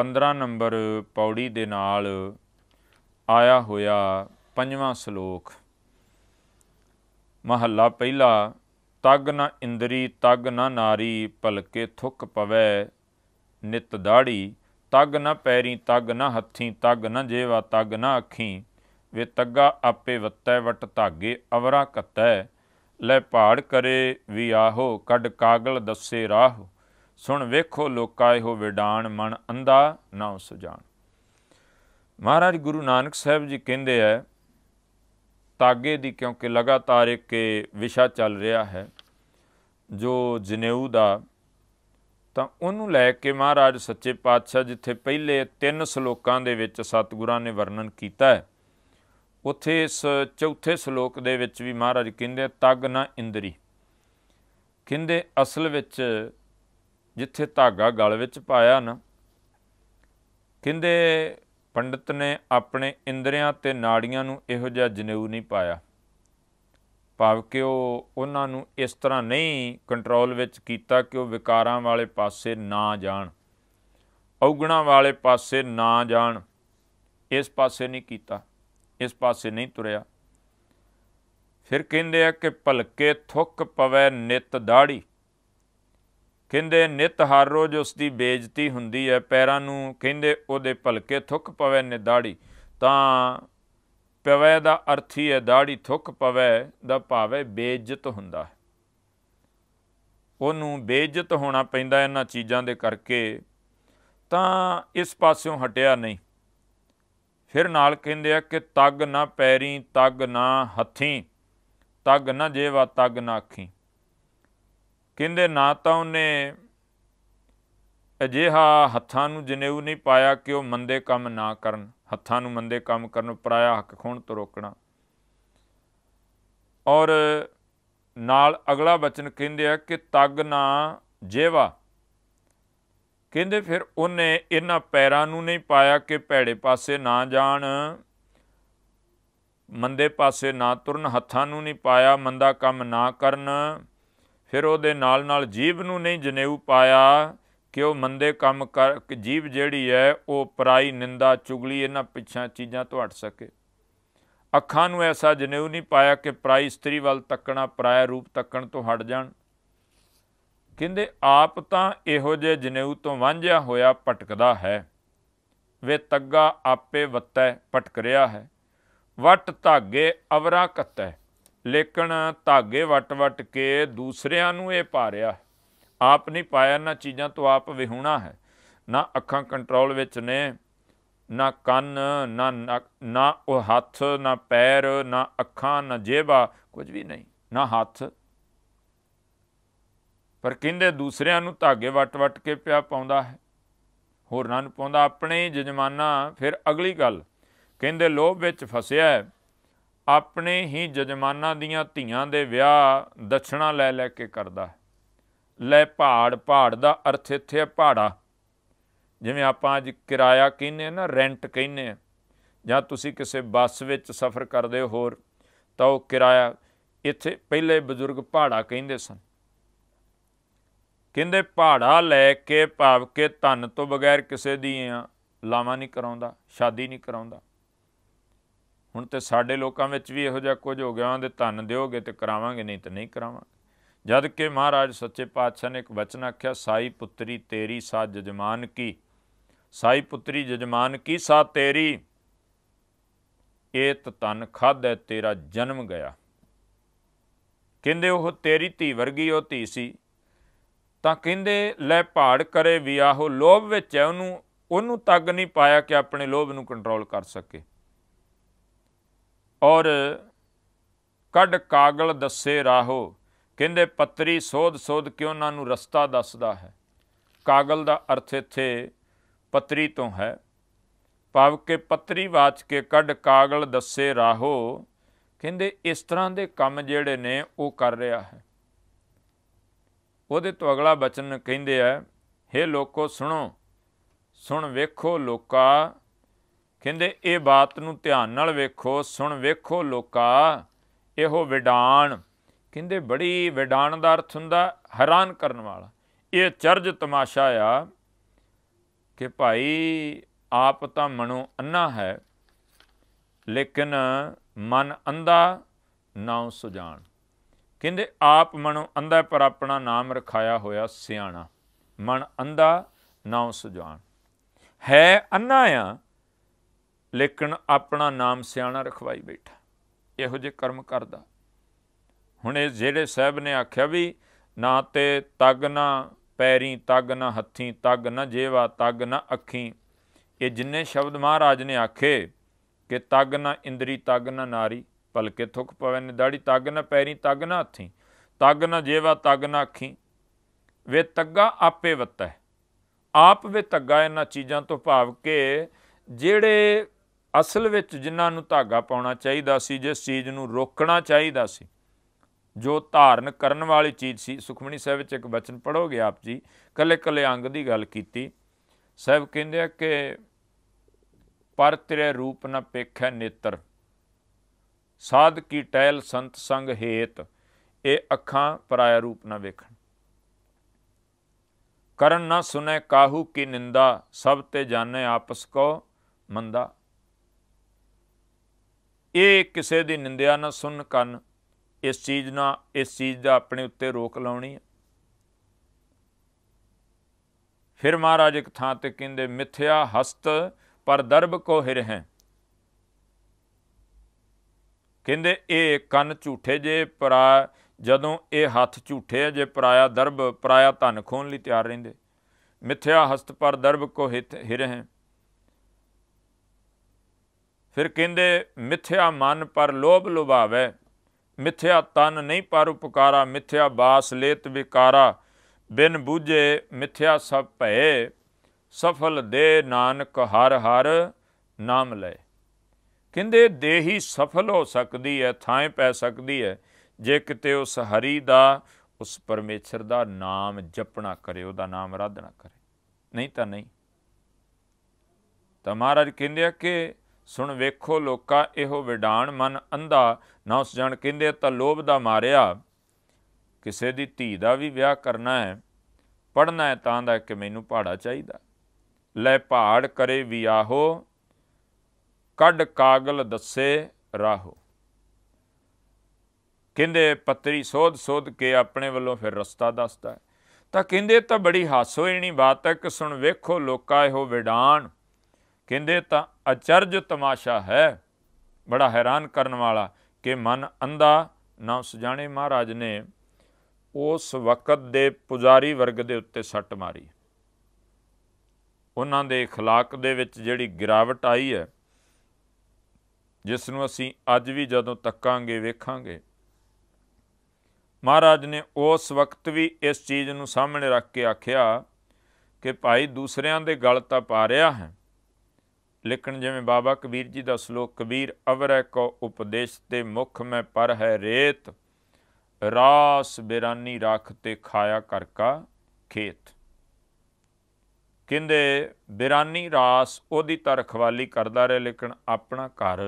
15 ਨੰਬਰ ਪੌੜੀ ਦੇ ਨਾਲ ਆਇਆ ਹੋਇਆ ਪੰਜਵਾਂ ਸ਼ਲੋਕ ਮਹੱਲਾ ਪਹਿਲਾ ਤਗ ਨ ਇੰਦਰੀ ਤਗ ਨ ਨਾਰੀ ਪਲਕੇ ਥੁੱਕ ਪਵੈ ਨਿਤ ਦਾੜੀ ਤਗ ਨ ਪੈਰੀ ਤਗ ਨ ਹੱਥੀ ਤਗ ਨ ਜੇਵਾ ਤਗ ਨ ਅੱਖੀ ਵੇ ਤੱਗਾ ਆਪੇ ਵੱਤੈ ਵਟ ਧਾਗੇ ਅਵਰਾ ਕੱਤੈ ਲੈ ਪਾੜ ਕਰੇ ਵੀ ਆਹੋ ਕੱਢ ਕਾਗਲ ਦੱਸੇ ਰਾਹ ਸੁਣ ਵੇਖੋ ਲੋਕਾ ਇਹੋ ਵਿਡਾਣ ਮਨ ਅੰਦਾ ਨਾ ਸੁਜਾਣ ਮਹਾਰਾਜ ਗੁਰੂ ਨਾਨਕ ਸਾਹਿਬ ਜੀ ਕਹਿੰਦੇ ਆ ਤਾਗੇ ਦੀ ਕਿਉਂਕਿ ਲਗਾਤਾਰ ਇੱਕ ਵਿਸ਼ਾ ਚੱਲ ਰਿਹਾ ਹੈ ਜੋ ਜਨੇਊ ਦਾ ਤਾਂ ਉਹਨੂੰ ਲੈ ਕੇ ਮਹਾਰਾਜ ਸੱਚੇ ਪਾਤਸ਼ਾਹ ਜਿੱਥੇ ਪਹਿਲੇ ਤਿੰਨ ਸ਼ਲੋਕਾਂ ਦੇ ਵਿੱਚ ਸਤਿਗੁਰਾਂ ਨੇ ਵਰਣਨ ਕੀਤਾ ਹੈ ਉੱਥੇ ਇਸ ਚੌਥੇ ਸ਼ਲੋਕ ਦੇ ਵਿੱਚ ਵੀ ਮਹਾਰਾਜ ਕਹਿੰਦੇ ਤਗ ਨਾ ਇੰਦਰੀ ਕਹਿੰਦੇ ਅਸਲ ਵਿੱਚ ਜਿੱਥੇ ਧਾਗਾ ਗਲ ਵਿੱਚ ਪਾਇਆ ਨਾ ਕਹਿੰਦੇ ਪੰਡਤ ਨੇ ਆਪਣੇ ਇੰਦਰੀਆਂ ਤੇ ਨਾੜੀਆਂ ਨੂੰ ਇਹੋ ਜਿਹਾ ਜਨੇਊ ਨਹੀਂ ਪਾਇਆ ਭਾਵ ਕਿ ਉਹ ਉਹਨਾਂ ਨੂੰ ਇਸ ਤਰ੍ਹਾਂ ਨਹੀਂ ਕੰਟਰੋਲ ਵਿੱਚ ਕੀਤਾ ਕਿ ਉਹ ਵਿਕਾਰਾਂ ਵਾਲੇ ਪਾਸੇ ਨਾ ਜਾਣ ਔਗਣਾ ਵਾਲੇ ਪਾਸੇ ਨਾ ਜਾਣ ਇਸ ਪਾਸੇ ਨਹੀਂ ਕੀਤਾ ਇਸ ਪਾਸੇ ਨਹੀਂ ਤੁਰਿਆ ਫਿਰ ਕਹਿੰਦੇ ਆ ਕਿ ਭਲਕੇ ਥੁੱਕ ਪਵੇ ਨਿਤ ਦਾੜੀ ਕਹਿੰਦੇ ਨਿਤ ਹਰ ਰੋਜ਼ ਉਸ ਦੀ ਬੇਇੱਜ਼ਤੀ ਹੁੰਦੀ ਹੈ ਪੈਰਾਂ ਨੂੰ ਕਹਿੰਦੇ ਉਹਦੇ ਭਲਕੇ ਥੁੱਕ ਪਵੇ ਨੇ ਦਾੜੀ ਤਾਂ ਪਵੇ ਦਾ ਅਰਥ ਹੀ ਹੈ ਦਾੜੀ ਥੁੱਕ ਪਵੇ ਦਾ ਭਾਵੇ ਬੇਇੱਜ਼ਤ ਹੁੰਦਾ ਹੈ ਉਹਨੂੰ ਬੇਇੱਜ਼ਤ ਹੋਣਾ ਪੈਂਦਾ ਇਹਨਾਂ ਚੀਜ਼ਾਂ ਦੇ ਕਰਕੇ ਤਾਂ ਇਸ ਪਾਸਿਓਂ ਹਟਿਆ ਨਹੀਂ ਫਿਰ ਨਾਲ ਕਹਿੰਦੇ ਆ ਕਿ ਤਗ ਨਾ ਪੈਰੀ ਤਗ ਨਾ ਹੱਥੀ ਤਗ ਨਾ ਜੇਵਾ ਤਗ ਨਾ ਅੱਖੀ ਕਹਿੰਦੇ ਨਾ ਤਾਂ ਉਹਨੇ ਅਜਿਹਾ ਹੱਥਾਂ ਨੂੰ ਜਨੇਊ ਨਹੀਂ ਪਾਇਆ ਕਿ ਉਹ ਮੰਦੇ ਕੰਮ ਨਾ ਕਰਨ ਹੱਥਾਂ ਨੂੰ ਮੰਦੇ ਕੰਮ ਕਰਨ ਪਰਾਇਆ ਹੱਕ ਖੋਣ ਤੋਂ ਰੋਕਣਾ ਔਰ ਨਾਲ ਅਗਲਾ ਬਚਨ ਕਹਿੰਦੇ ਆ ਕਿ ਤਗ ਨਾ ਜੇਵਾ ਕਹਿੰਦੇ ਫਿਰ ਉਹਨੇ ਇਹਨਾਂ ਪੈਰਾਂ ਨੂੰ ਨਹੀਂ ਪਾਇਆ ਕਿ ਭੈੜੇ ਪਾਸੇ ਨਾ ਜਾਣ ਮੰਦੇ ਪਾਸੇ ਨਾ ਤੁਰਨ ਹੱਥਾਂ ਨੂੰ ਨਹੀਂ ਪਾਇਆ ਮੰਦਾ ਕੰਮ ਨਾ ਕਰਨ ਫਿਰ ਉਹਦੇ ਨਾਲ ਨਾਲ ਜੀਵ ਨੂੰ ਨਹੀਂ ਜਨੇਊ ਪਾਇਆ ਕਿ ਉਹ ਮੰਦੇ ਕੰਮ ਕਰ ਜੀਵ ਜਿਹੜੀ ਹੈ ਉਹ ਪਰਾਈ ਨਿੰਦਾ ਚੁਗਲੀ ਇਹਨਾਂ ਪਿੱਛਾ ਚੀਜ਼ਾਂ ਤੋਂ ਹਟ ਸਕੇ ਅੱਖਾਂ ਨੂੰ ਐਸਾ ਜਨੇਊ ਨਹੀਂ ਪਾਇਆ ਕਿ ਪਰਾਈ ਇਸਤਰੀ ਵੱਲ ਤੱਕਣਾ ਪਰਾਇਆ ਰੂਪ ਤੱਕਣ ਤੋਂ ਹਟ ਜਾਣ ਕਹਿੰਦੇ ਆਪ ਤਾਂ ਇਹੋ ਜੇ ਜਨੇਊ ਤੋਂ ਵਾਂਝਿਆ ਹੋਇਆ ਭਟਕਦਾ ਹੈ ਵੇ ਤੱਗਾ ਆਪੇ ਵੱਤੈ ਭਟਕ ਰਿਹਾ ਹੈ ਵਟ ਧਾਗੇ ਅਵਰਾ ਕੱਤੈ ਲੇਕਿਨ ਧਾਗੇ ਵਟ-ਵਟ ਕੇ ਦੂਸਰਿਆਂ ਨੂੰ ਇਹ ਪਾ ਪਾਰਿਆ ਆਪ ਨਹੀਂ ਪਾਇਆ ਨਾ ਚੀਜ਼ਾਂ ਤੋਂ ਆਪ ਵਿਹੂਣਾ ਹੈ ਨਾ ਅੱਖਾਂ ਕੰਟਰੋਲ ਵਿੱਚ ਨੇ ਨਾ ਕੰਨ ਨਾ ਨਾ ਉਹ ਹੱਥ ਨਾ ਪੈਰ ਨਾ ਅੱਖਾਂ ਨਾ ਜੇਬਾ ਕੁਝ ਵੀ ਨਹੀਂ ਨਾ ਹੱਥ ਪਰ ਕਹਿੰਦੇ ਦੂਸਰਿਆਂ ਨੂੰ ਧਾਗੇ ਵਟ-ਵਟ ਕੇ ਪਿਆ ਪਾਉਂਦਾ ਹੈ ਹੋਰਨਾਂ ਨੂੰ ਪਾਉਂਦਾ ਆਪਣੇ ਜਜਮਾਨਾ ਫਿਰ ਅਗਲੀ ਗੱਲ ਕਹਿੰਦੇ ਲੋਭ ਵਿੱਚ ਫਸਿਆ ਹੈ ਆਪਣੇ ਹੀ ਜਜਮਾਨਾਂ ਦੀਆਂ ਧੀਆਂ ਦੇ ਵਿਆਹ ਦਛਣਾ ਲੈ ਲੈ ਕੇ ਕਰਦਾ ਹੈ ਲੈ ਪਹਾੜ ਪਹਾੜ ਦਾ ਅਰਥ ਇੱਥੇ ਹੈ ਪਹਾੜਾ ਜਿਵੇਂ ਆਪਾਂ ਅੱਜ ਕਿਰਾਇਆ ਕਹਿੰਨੇ ਨਾ ਰੈਂਟ ਕਹਿੰਨੇ ਆ ਜਾਂ ਤੁਸੀਂ ਕਿਸੇ ਬੱਸ ਵਿੱਚ ਸਫ਼ਰ ਕਰਦੇ ਹੋ ਹੋਰ ਤਾਂ ਉਹ ਕਿਰਾਇਆ ਇੱਥੇ ਪਹਿਲੇ ਬਜ਼ੁਰਗ ਪਹਾੜਾ ਕਹਿੰਦੇ ਸਨ ਕਹਿੰਦੇ ਪਹਾੜਾ ਲੈ ਕੇ ਭਾਵ ਕੇ ਧਨ ਤੋਂ ਬਗੈਰ ਕਿਸੇ ਦੀ ਲਾਵਾ ਨਹੀਂ ਕਰਾਉਂਦਾ ਸ਼ਾਦੀ ਨਹੀਂ ਕਰਾਉਂਦਾ ਹੁਣ ਤੇ ਸਾਡੇ ਲੋਕਾਂ ਵਿੱਚ ਵੀ ਇਹੋ ਜਿਹਾ ਕੁਝ ਹੋ ਗਿਆ ਉਹਦੇ ਧਨ ਦਿਓਗੇ ਤੇ ਕਰਾਵਾਂਗੇ ਨਹੀਂ ਤੇ ਨਹੀਂ ਕਰਾਵਾਂਗੇ ਜਦ ਕਿ ਮਹਾਰਾਜ ਸੱਚੇ ਪਾਤਸ਼ਾਹ ਨੇ ਇੱਕ ਵਚਨ ਆਖਿਆ ਸਾਈ ਪੁੱਤਰੀ ਤੇਰੀ ਸਾਜ ਜਜਮਾਨ ਕੀ ਸਾਈ ਪੁੱਤਰੀ ਜਜਮਾਨ ਕੀ ਸਾ ਤੇਰੀ ਏਤ ਤਨ ਖਾਦੈ ਤੇਰਾ ਜਨਮ ਗਿਆ ਕਹਿੰਦੇ ਉਹ ਤੇਰੀ ਧੀ ਵਰਗੀ ਉਹ ਧੀ ਸੀ ਤਾਂ ਕਹਿੰਦੇ ਲੈ ਪਹਾੜ ਕਰੇ ਵਿਆਹੋ ਲੋਭ ਵਿੱਚ ਹੈ ਉਹਨੂੰ ਉਹਨੂੰ ਤੱਕ ਨਹੀਂ ਪਾਇਆ ਕਿ ਆਪਣੇ ਲੋਭ ਨੂੰ ਕੰਟਰੋਲ ਕਰ ਸਕੇ ਔਰ ਕੱਢ ਕਾਗਲ ਦੱਸੇ ਰਾਹੋ ਕਹਿੰਦੇ ਪੱਤਰੀ ਸੋਧ ਸੋਧ ਕਿ ਉਹਨਾਂ ਨੂੰ ਰਸਤਾ ਦੱਸਦਾ ਹੈ ਕਾਗਲ ਦਾ ਅਰਥ ਇੱਥੇ ਪੱਤਰੀ ਤੋਂ ਹੈ ਪਾਵ ਕੇ ਪੱਤਰੀ ਬਾਚ ਕੇ ਕੱਢ ਕਾਗਲ ਦੱਸੇ ਰਾਹੋ ਕਹਿੰਦੇ ਇਸ ਤਰ੍ਹਾਂ ਦੇ ਕੰਮ ਜਿਹੜੇ ਨੇ ਉਹ ਕਰ ਰਿਹਾ ਹੈ ਉਹਦੇ ਤੋਂ ਅਗਲਾ ਬਚਨ ਕਹਿੰਦੇ ਆ ਹੇ ਲੋਕੋ ਸੁਣੋ ਸੁਣ ਵੇਖੋ ਲੋਕਾ ਕਹਿੰਦੇ ਇਹ ਬਾਤ ਨੂੰ ਧਿਆਨ ਨਾਲ ਵੇਖੋ ਸੁਣ ਵੇਖੋ ਲੋਕਾ ਇਹੋ ਵਿਡਾਣ ਕਹਿੰਦੇ ਬੜੀ ਵਿਡਾਣ ਦਾ ਅਰਥ ਹੁੰਦਾ ਹੈਰਾਨ ਕਰਨ ਵਾਲਾ ਇਹ ਚਰਜ ਤਮਾਸ਼ਾ ਆ ਕਿ ਭਾਈ ਆਪ ਤਾਂ ਮਨੋਂ ਅੰਨਾ ਹੈ ਲੇਕਿਨ ਮਨ ਅੰਦਾ ਨਾਉ ਸੁਜਾਨ ਕਹਿੰਦੇ ਆਪ ਮਨੋਂ ਅੰਦਾ ਪਰ ਆਪਣਾ ਨਾਮ ਰਖਾਇਆ ਹੋਇਆ ਸਿਆਣਾ ਮਨ ਅੰਦਾ ਨਾਉ ਸੁਜਾਨ ਹੈ ਅੰਨਾ ਆ ਲੇਕਿਨ ਆਪਣਾ ਨਾਮ ਸਿਆਣਾ ਰਖਵਾਈ ਬੈਠਾ ਇਹੋ ਜੇ ਕਰਮ ਕਰਦਾ ਹੁਣ ਇਹ ਜਿਹੜੇ ਸਾਹਿਬ ਨੇ ਆਖਿਆ ਵੀ ਨਾ ਤੇ ਤਗ ਨਾ ਪੈਰੀ ਤਗ ਨਾ ਹੱਥੀ ਤਗ ਨਾ ਜੇਵਾ ਤਗ ਨਾ ਅੱਖੀ ਇਹ ਜਿੰਨੇ ਸ਼ਬਦ ਮਹਾਰਾਜ ਨੇ ਆਖੇ ਕਿ ਤਗ ਨਾ ਇੰਦਰੀ ਤਗ ਨਾ ਨਾਰੀ ਪਲਕੇ ਥੁੱਕ ਪਵੈ ਨੇ ਦਾੜੀ ਤਗ ਨਾ ਪੈਰੀ ਤਗ ਨਾ ਹੱਥੀ ਤਗ ਨਾ ਜੇਵਾ ਤਗ ਨਾ ਅੱਖੀ ਵੇ ਤੱਗਾ ਆਪੇ ਵੱਤਾ ਆਪ ਵੇ ਤੱਗਾ ਇਹਨਾਂ ਚੀਜ਼ਾਂ ਤੋਂ ਭਾਵ ਕੇ ਜਿਹੜੇ ਅਸਲ ਵਿੱਚ ਜਿਨ੍ਹਾਂ ਨੂੰ ਧਾਗਾ ਪਾਉਣਾ ਚਾਹੀਦਾ ਸੀ ਜਿਸ ਚੀਜ਼ ਨੂੰ ਰੋਕਣਾ ਚਾਹੀਦਾ ਸੀ ਜੋ ਧਾਰਨ ਕਰਨ ਵਾਲੀ ਚੀਜ਼ ਸੀ ਸੁਖਮਣੀ ਸਾਹਿਬ ਵਿੱਚ ਇੱਕ ਬਚਨ ਪੜੋਗੇ ਆਪ ਜੀ ਕੱਲੇ ਕੱਲੇ ਅੰਗ ਦੀ ਗੱਲ ਕੀਤੀ ਸਾਹਿਬ ਕਹਿੰਦੇ ਆ ਕਿ ਪਰ ਤੇਰੇ ਰੂਪ ਨਾ ਪੇਖੈ ਨੇਤਰ ਸਾਧ ਕੀ ਟੈਲ ਸੰਤ ਸੰਗ ਹੇਤ ਇਹ ਅੱਖਾਂ ਪਰਾਇਆ ਰੂਪ ਨਾ ਵੇਖਣ ਕਰਨ ਨਾ ਸੁਨੇ ਕਾਹੂ ਕੀ ਨਿੰਦਾ ਸਭ ਤੇ ਜਾਣੇ ਆਪਸ ਕੋ ਮੰਦਾ ਇਹ ਕਿਸੇ ਦੀ ਨਿੰਦਿਆ ਨਾ ਸੁਣ ਕੰਨ ਇਸ ਚੀਜ਼ ਨਾਲ ਇਸ ਚੀਜ਼ ਦਾ ਆਪਣੇ ਉੱਤੇ ਰੋਕ ਲਾਉਣੀ ਹੈ ਫਿਰ ਮਹਾਰਾਜ ਇੱਕ ਥਾਂ ਤੇ ਕਹਿੰਦੇ ਮਿੱਥਿਆ ਹਸਤ ਪਰ ਦਰਬ ਕੋ ਹਿਰ ਹੈ ਕਹਿੰਦੇ ਇਹ ਕੰਨ ਝੂਠੇ ਜੇ ਪਰਾ ਜਦੋਂ ਇਹ ਹੱਥ ਝੂਠੇ ਆ ਜੇ ਪਰਾਇਆ ਦਰਬ ਪਰਾਇਆ ਧਨ ਖੋਣ ਲਈ ਤਿਆਰ ਰਹਿੰਦੇ ਮਿੱਥਿਆ ਹਸਤ ਪਰ ਦਰਬ ਕੋ ਹਿਰ ਹੈ ਫਿਰ ਕਹਿੰਦੇ ਮਿੱਥਿਆ ਮਨ ਪਰ ਲੋਭ ਲੁਭਾਵੇ ਮਿੱਥਿਆ ਤਨ ਨਹੀਂ ਪਰ ਉਪਕਾਰਾ ਮਿੱਥਿਆ ਬਾਸ ਲੇਤ ਵਿਕਾਰਾ ਬਿਨ ਬੁਝੇ ਮਿੱਥਿਆ ਸਭ ਭਏ ਸਫਲ ਦੇ ਨਾਨਕ ਹਰ ਹਰ ਨਾਮ ਲੈ ਕਹਿੰਦੇ ਦੇਹੀ ਸਫਲ ਹੋ ਸਕਦੀ ਹੈ ਥਾਂ ਪੈ ਸਕਦੀ ਹੈ ਜੇ ਕਿਤੇ ਉਸ ਹਰੀ ਦਾ ਉਸ ਪਰਮੇਸ਼ਰ ਦਾ ਨਾਮ ਜਪਣਾ ਕਰੇ ਉਹਦਾ ਨਾਮ ਆਰਾਧਨਾ ਕਰੇ ਨਹੀਂ ਤਾਂ ਨਹੀਂ ਤਾਂ ਮਹਾਰਾਜ ਕਹਿੰਦੇ ਆ ਕਿ ਸੁਣ ਵੇਖੋ ਲੋਕਾ ਇਹੋ ਵਿਡਾਣ ਮਨ ਅੰਧਾ ਨਾ ਉਸ ਜਣ ਕਹਿੰਦੇ ਤਾਂ ਲੋਭ ਦਾ ਮਾਰਿਆ ਕਿਸੇ ਦੀ ਧੀ ਦਾ ਵੀ ਵਿਆਹ ਕਰਨਾ ਹੈ ਪੜਨਾ ਹੈ ਤਾਂ ਦਾ ਕਿ ਮੈਨੂੰ ਪਹਾੜਾ ਚਾਹੀਦਾ ਲੈ ਪਹਾੜ ਕਰੇ ਵਿਆਹੋ ਕੱਢ ਕਾਗਲ ਦੱਸੇ ਰਾਹੋ ਕਹਿੰਦੇ ਪੱਤਰੀ ਸੋਧ ਸੋਧ ਕੇ ਆਪਣੇ ਵੱਲੋਂ ਫਿਰ ਰਸਤਾ ਦੱਸਦਾ ਤਾਂ ਕਹਿੰਦੇ ਤਾਂ ਬੜੀ ਇਣੀ ਬਾਤ ਹੈ ਕਿ ਸੁਣ ਵੇਖੋ ਲੋਕਾ ਇਹੋ ਵਿਡਾਣ ਕਹਿੰਦੇ ਤਾਂ ਅਚਰਜ ਤਮਾਸ਼ਾ ਹੈ ਬੜਾ ਹੈਰਾਨ ਕਰਨ ਵਾਲਾ ਕਿ ਮਨ ਅੰਦਾ ਨਾ ਸੁਜਾਣੇ ਮਹਾਰਾਜ ਨੇ ਉਸ ਵਕਤ ਦੇ ਪੁਜਾਰੀ ਵਰਗ ਦੇ ਉੱਤੇ ਸੱਟ ਮਾਰੀ ਉਹਨਾਂ ਦੇ اخلاق ਦੇ ਵਿੱਚ ਜਿਹੜੀ ਗਿਰਾਵਟ ਆਈ ਹੈ ਜਿਸ ਨੂੰ ਅਸੀਂ ਅੱਜ ਵੀ ਜਦੋਂ ਤੱਕਾਂਗੇ ਵੇਖਾਂਗੇ ਮਹਾਰਾਜ ਨੇ ਉਸ ਵਕਤ ਵੀ ਇਸ ਚੀਜ਼ ਨੂੰ ਸਾਹਮਣੇ ਰੱਖ ਕੇ ਆਖਿਆ ਕਿ ਭਾਈ ਦੂਸਰਿਆਂ ਦੇ ਗਲ ਤਾਂ ਪਾ ਰਿਹਾ ਹੈ ਲਿਖਣ ਜਿਵੇਂ ਬਾਬਾ ਕਬੀਰ ਜੀ ਦਾ ਸ਼ਲੋਕ ਕਬੀਰ ਅਵਰੈ ਕੋ ਉਪਦੇਸ਼ ਤੇ ਮੁਖ ਮੈਂ ਪਰ ਹੈ ਰੇਤ ਰਾਸ ਬਿਰਾਨੀ ਰੱਖ ਤੇ ਖਾਇਆ ਕਰ ਕਾ ਖੇਤ ਕਹਿੰਦੇ ਬਿਰਾਨੀ ਰਾਸ ਉਹਦੀ ਤਾਂ ਰਖਵਾਲੀ ਕਰਦਾ ਰਿਹਾ ਲੇਕਿਨ ਆਪਣਾ ਘਰ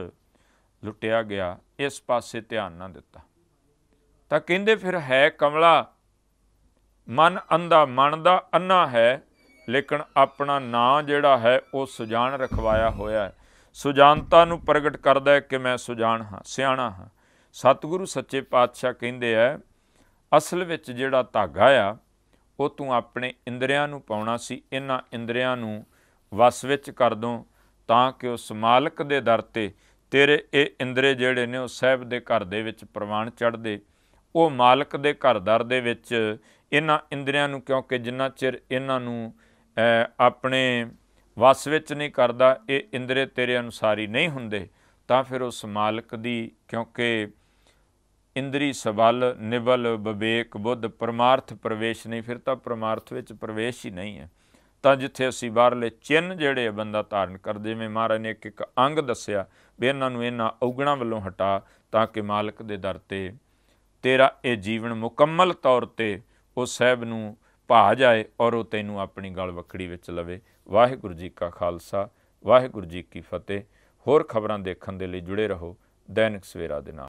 ਲੁੱਟਿਆ ਗਿਆ ਇਸ ਪਾਸੇ ਧਿਆਨ ਨਾ ਦਿੱਤਾ ਤਾਂ ਕਹਿੰਦੇ ਫਿਰ ਹੈ ਕਮਲਾ ਮਨ ਅੰਦਾ ਮਨ ਦਾ ਅੰਨਾ ਹੈ ਲੇਕਿਨ ਆਪਣਾ ਨਾਂ ਜਿਹੜਾ ਹੈ ਉਹ ਸੁਜਾਨ ਰਖਵਾਇਆ ਹੋਇਆ ਹੈ ਸੁਜਾਨਤਾ ਨੂੰ ਪ੍ਰਗਟ ਕਰਦਾ ਹੈ ਕਿ ਮੈਂ ਸੁਜਾਨ ਹਾਂ ਸਿਆਣਾ ਹਾਂ ਸਤਿਗੁਰੂ ਸੱਚੇ ਪਾਤਸ਼ਾਹ ਕਹਿੰਦੇ ਆ ਅਸਲ ਵਿੱਚ ਜਿਹੜਾ ਧਾਗਾ ਆ ਉਹ ਤੂੰ ਆਪਣੇ ਇੰਦਰੀਆਂ ਨੂੰ ਪਾਉਣਾ ਸੀ ਇਹਨਾਂ ਇੰਦਰੀਆਂ ਨੂੰ ਵਸ ਵਿੱਚ ਕਰ ਦੋ ਤਾਂ ਕਿ ਉਸ ਮਾਲਕ ਦੇ ਦਰ ਤੇ ਤੇਰੇ ਇਹ ਇੰਦਰੇ ਜਿਹੜੇ ਨੇ ਉਹ ਸਹਿਬ ਦੇ ਘਰ ਦੇ ਵਿੱਚ ਪ੍ਰਵਾਨ ਚੜਦੇ ਉਹ ਮਾਲਕ ਦੇ ਘਰ ਦਰ ਦੇ ਵਿੱਚ ਇਹਨਾਂ ਇੰਦਰੀਆਂ ਨੂੰ ਕਿਉਂਕਿ ਜਿੰਨਾ ਚਿਰ ਇਹਨਾਂ ਨੂੰ ਆਪਣੇ ਵਸ ਵਿੱਚ ਨਹੀਂ ਕਰਦਾ ਇਹ ਇੰਦਰੇ ਤੇਰੇ ਅਨੁਸਾਰੀ ਨਹੀਂ ਹੁੰਦੇ ਤਾਂ ਫਿਰ ਉਸ ਮਾਲਕ ਦੀ ਕਿਉਂਕਿ ਇੰਦਰੀ ਸਵਲ ਨਿਵਲ ਵਿਵੇਕ ਬੁੱਧ ਪਰਮਾਰਥ ਪ੍ਰਵੇਸ਼ ਨਹੀਂ ਫਿਰ ਤਾਂ ਪਰਮਾਰਥ ਵਿੱਚ ਪ੍ਰਵੇਸ਼ ਹੀ ਨਹੀਂ ਹੈ ਤਾਂ ਜਿੱਥੇ ਅਸੀਂ ਬਾਹਰਲੇ ਚਿੰਨ ਜਿਹੜੇ ਬੰਦਾ ਧਾਰਨ ਕਰਦੇ ਜਿਵੇਂ ਮਹਾਰਾਜ ਨੇ ਇੱਕ ਇੱਕ ਅੰਗ ਦੱਸਿਆ ਵੀ ਇਹਨਾਂ ਨੂੰ ਇਹਨਾਂ ਔਗਣਾ ਵੱਲੋਂ ਹਟਾ ਤਾਂ ਕਿ ਮਾਲਕ ਦੇ ਦਰ ਤੇ ਤੇਰਾ ਇਹ ਜੀਵਨ ਮੁਕੰਮਲ ਤੌਰ ਤੇ ਉਹ ਸਹਿਬ ਨੂੰ ਭਾ ਜਾਏ ਔਰ ਉਹ ਤੈਨੂੰ ਆਪਣੀ ਗਲ ਵਕੜੀ ਵਿੱਚ ਲਵੇ ਵਾਹਿਗੁਰੂ ਜੀ ਕਾ ਖਾਲਸਾ ਵਾਹਿਗੁਰੂ ਜੀ ਕੀ ਫਤਿਹ ਹੋਰ ਖਬਰਾਂ ਦੇਖਣ ਦੇ ਲਈ ਜੁੜੇ ਰਹੋ ਦੈਨਿਕ ਸਵੇਰਾ ਦੇ ਨਾਲ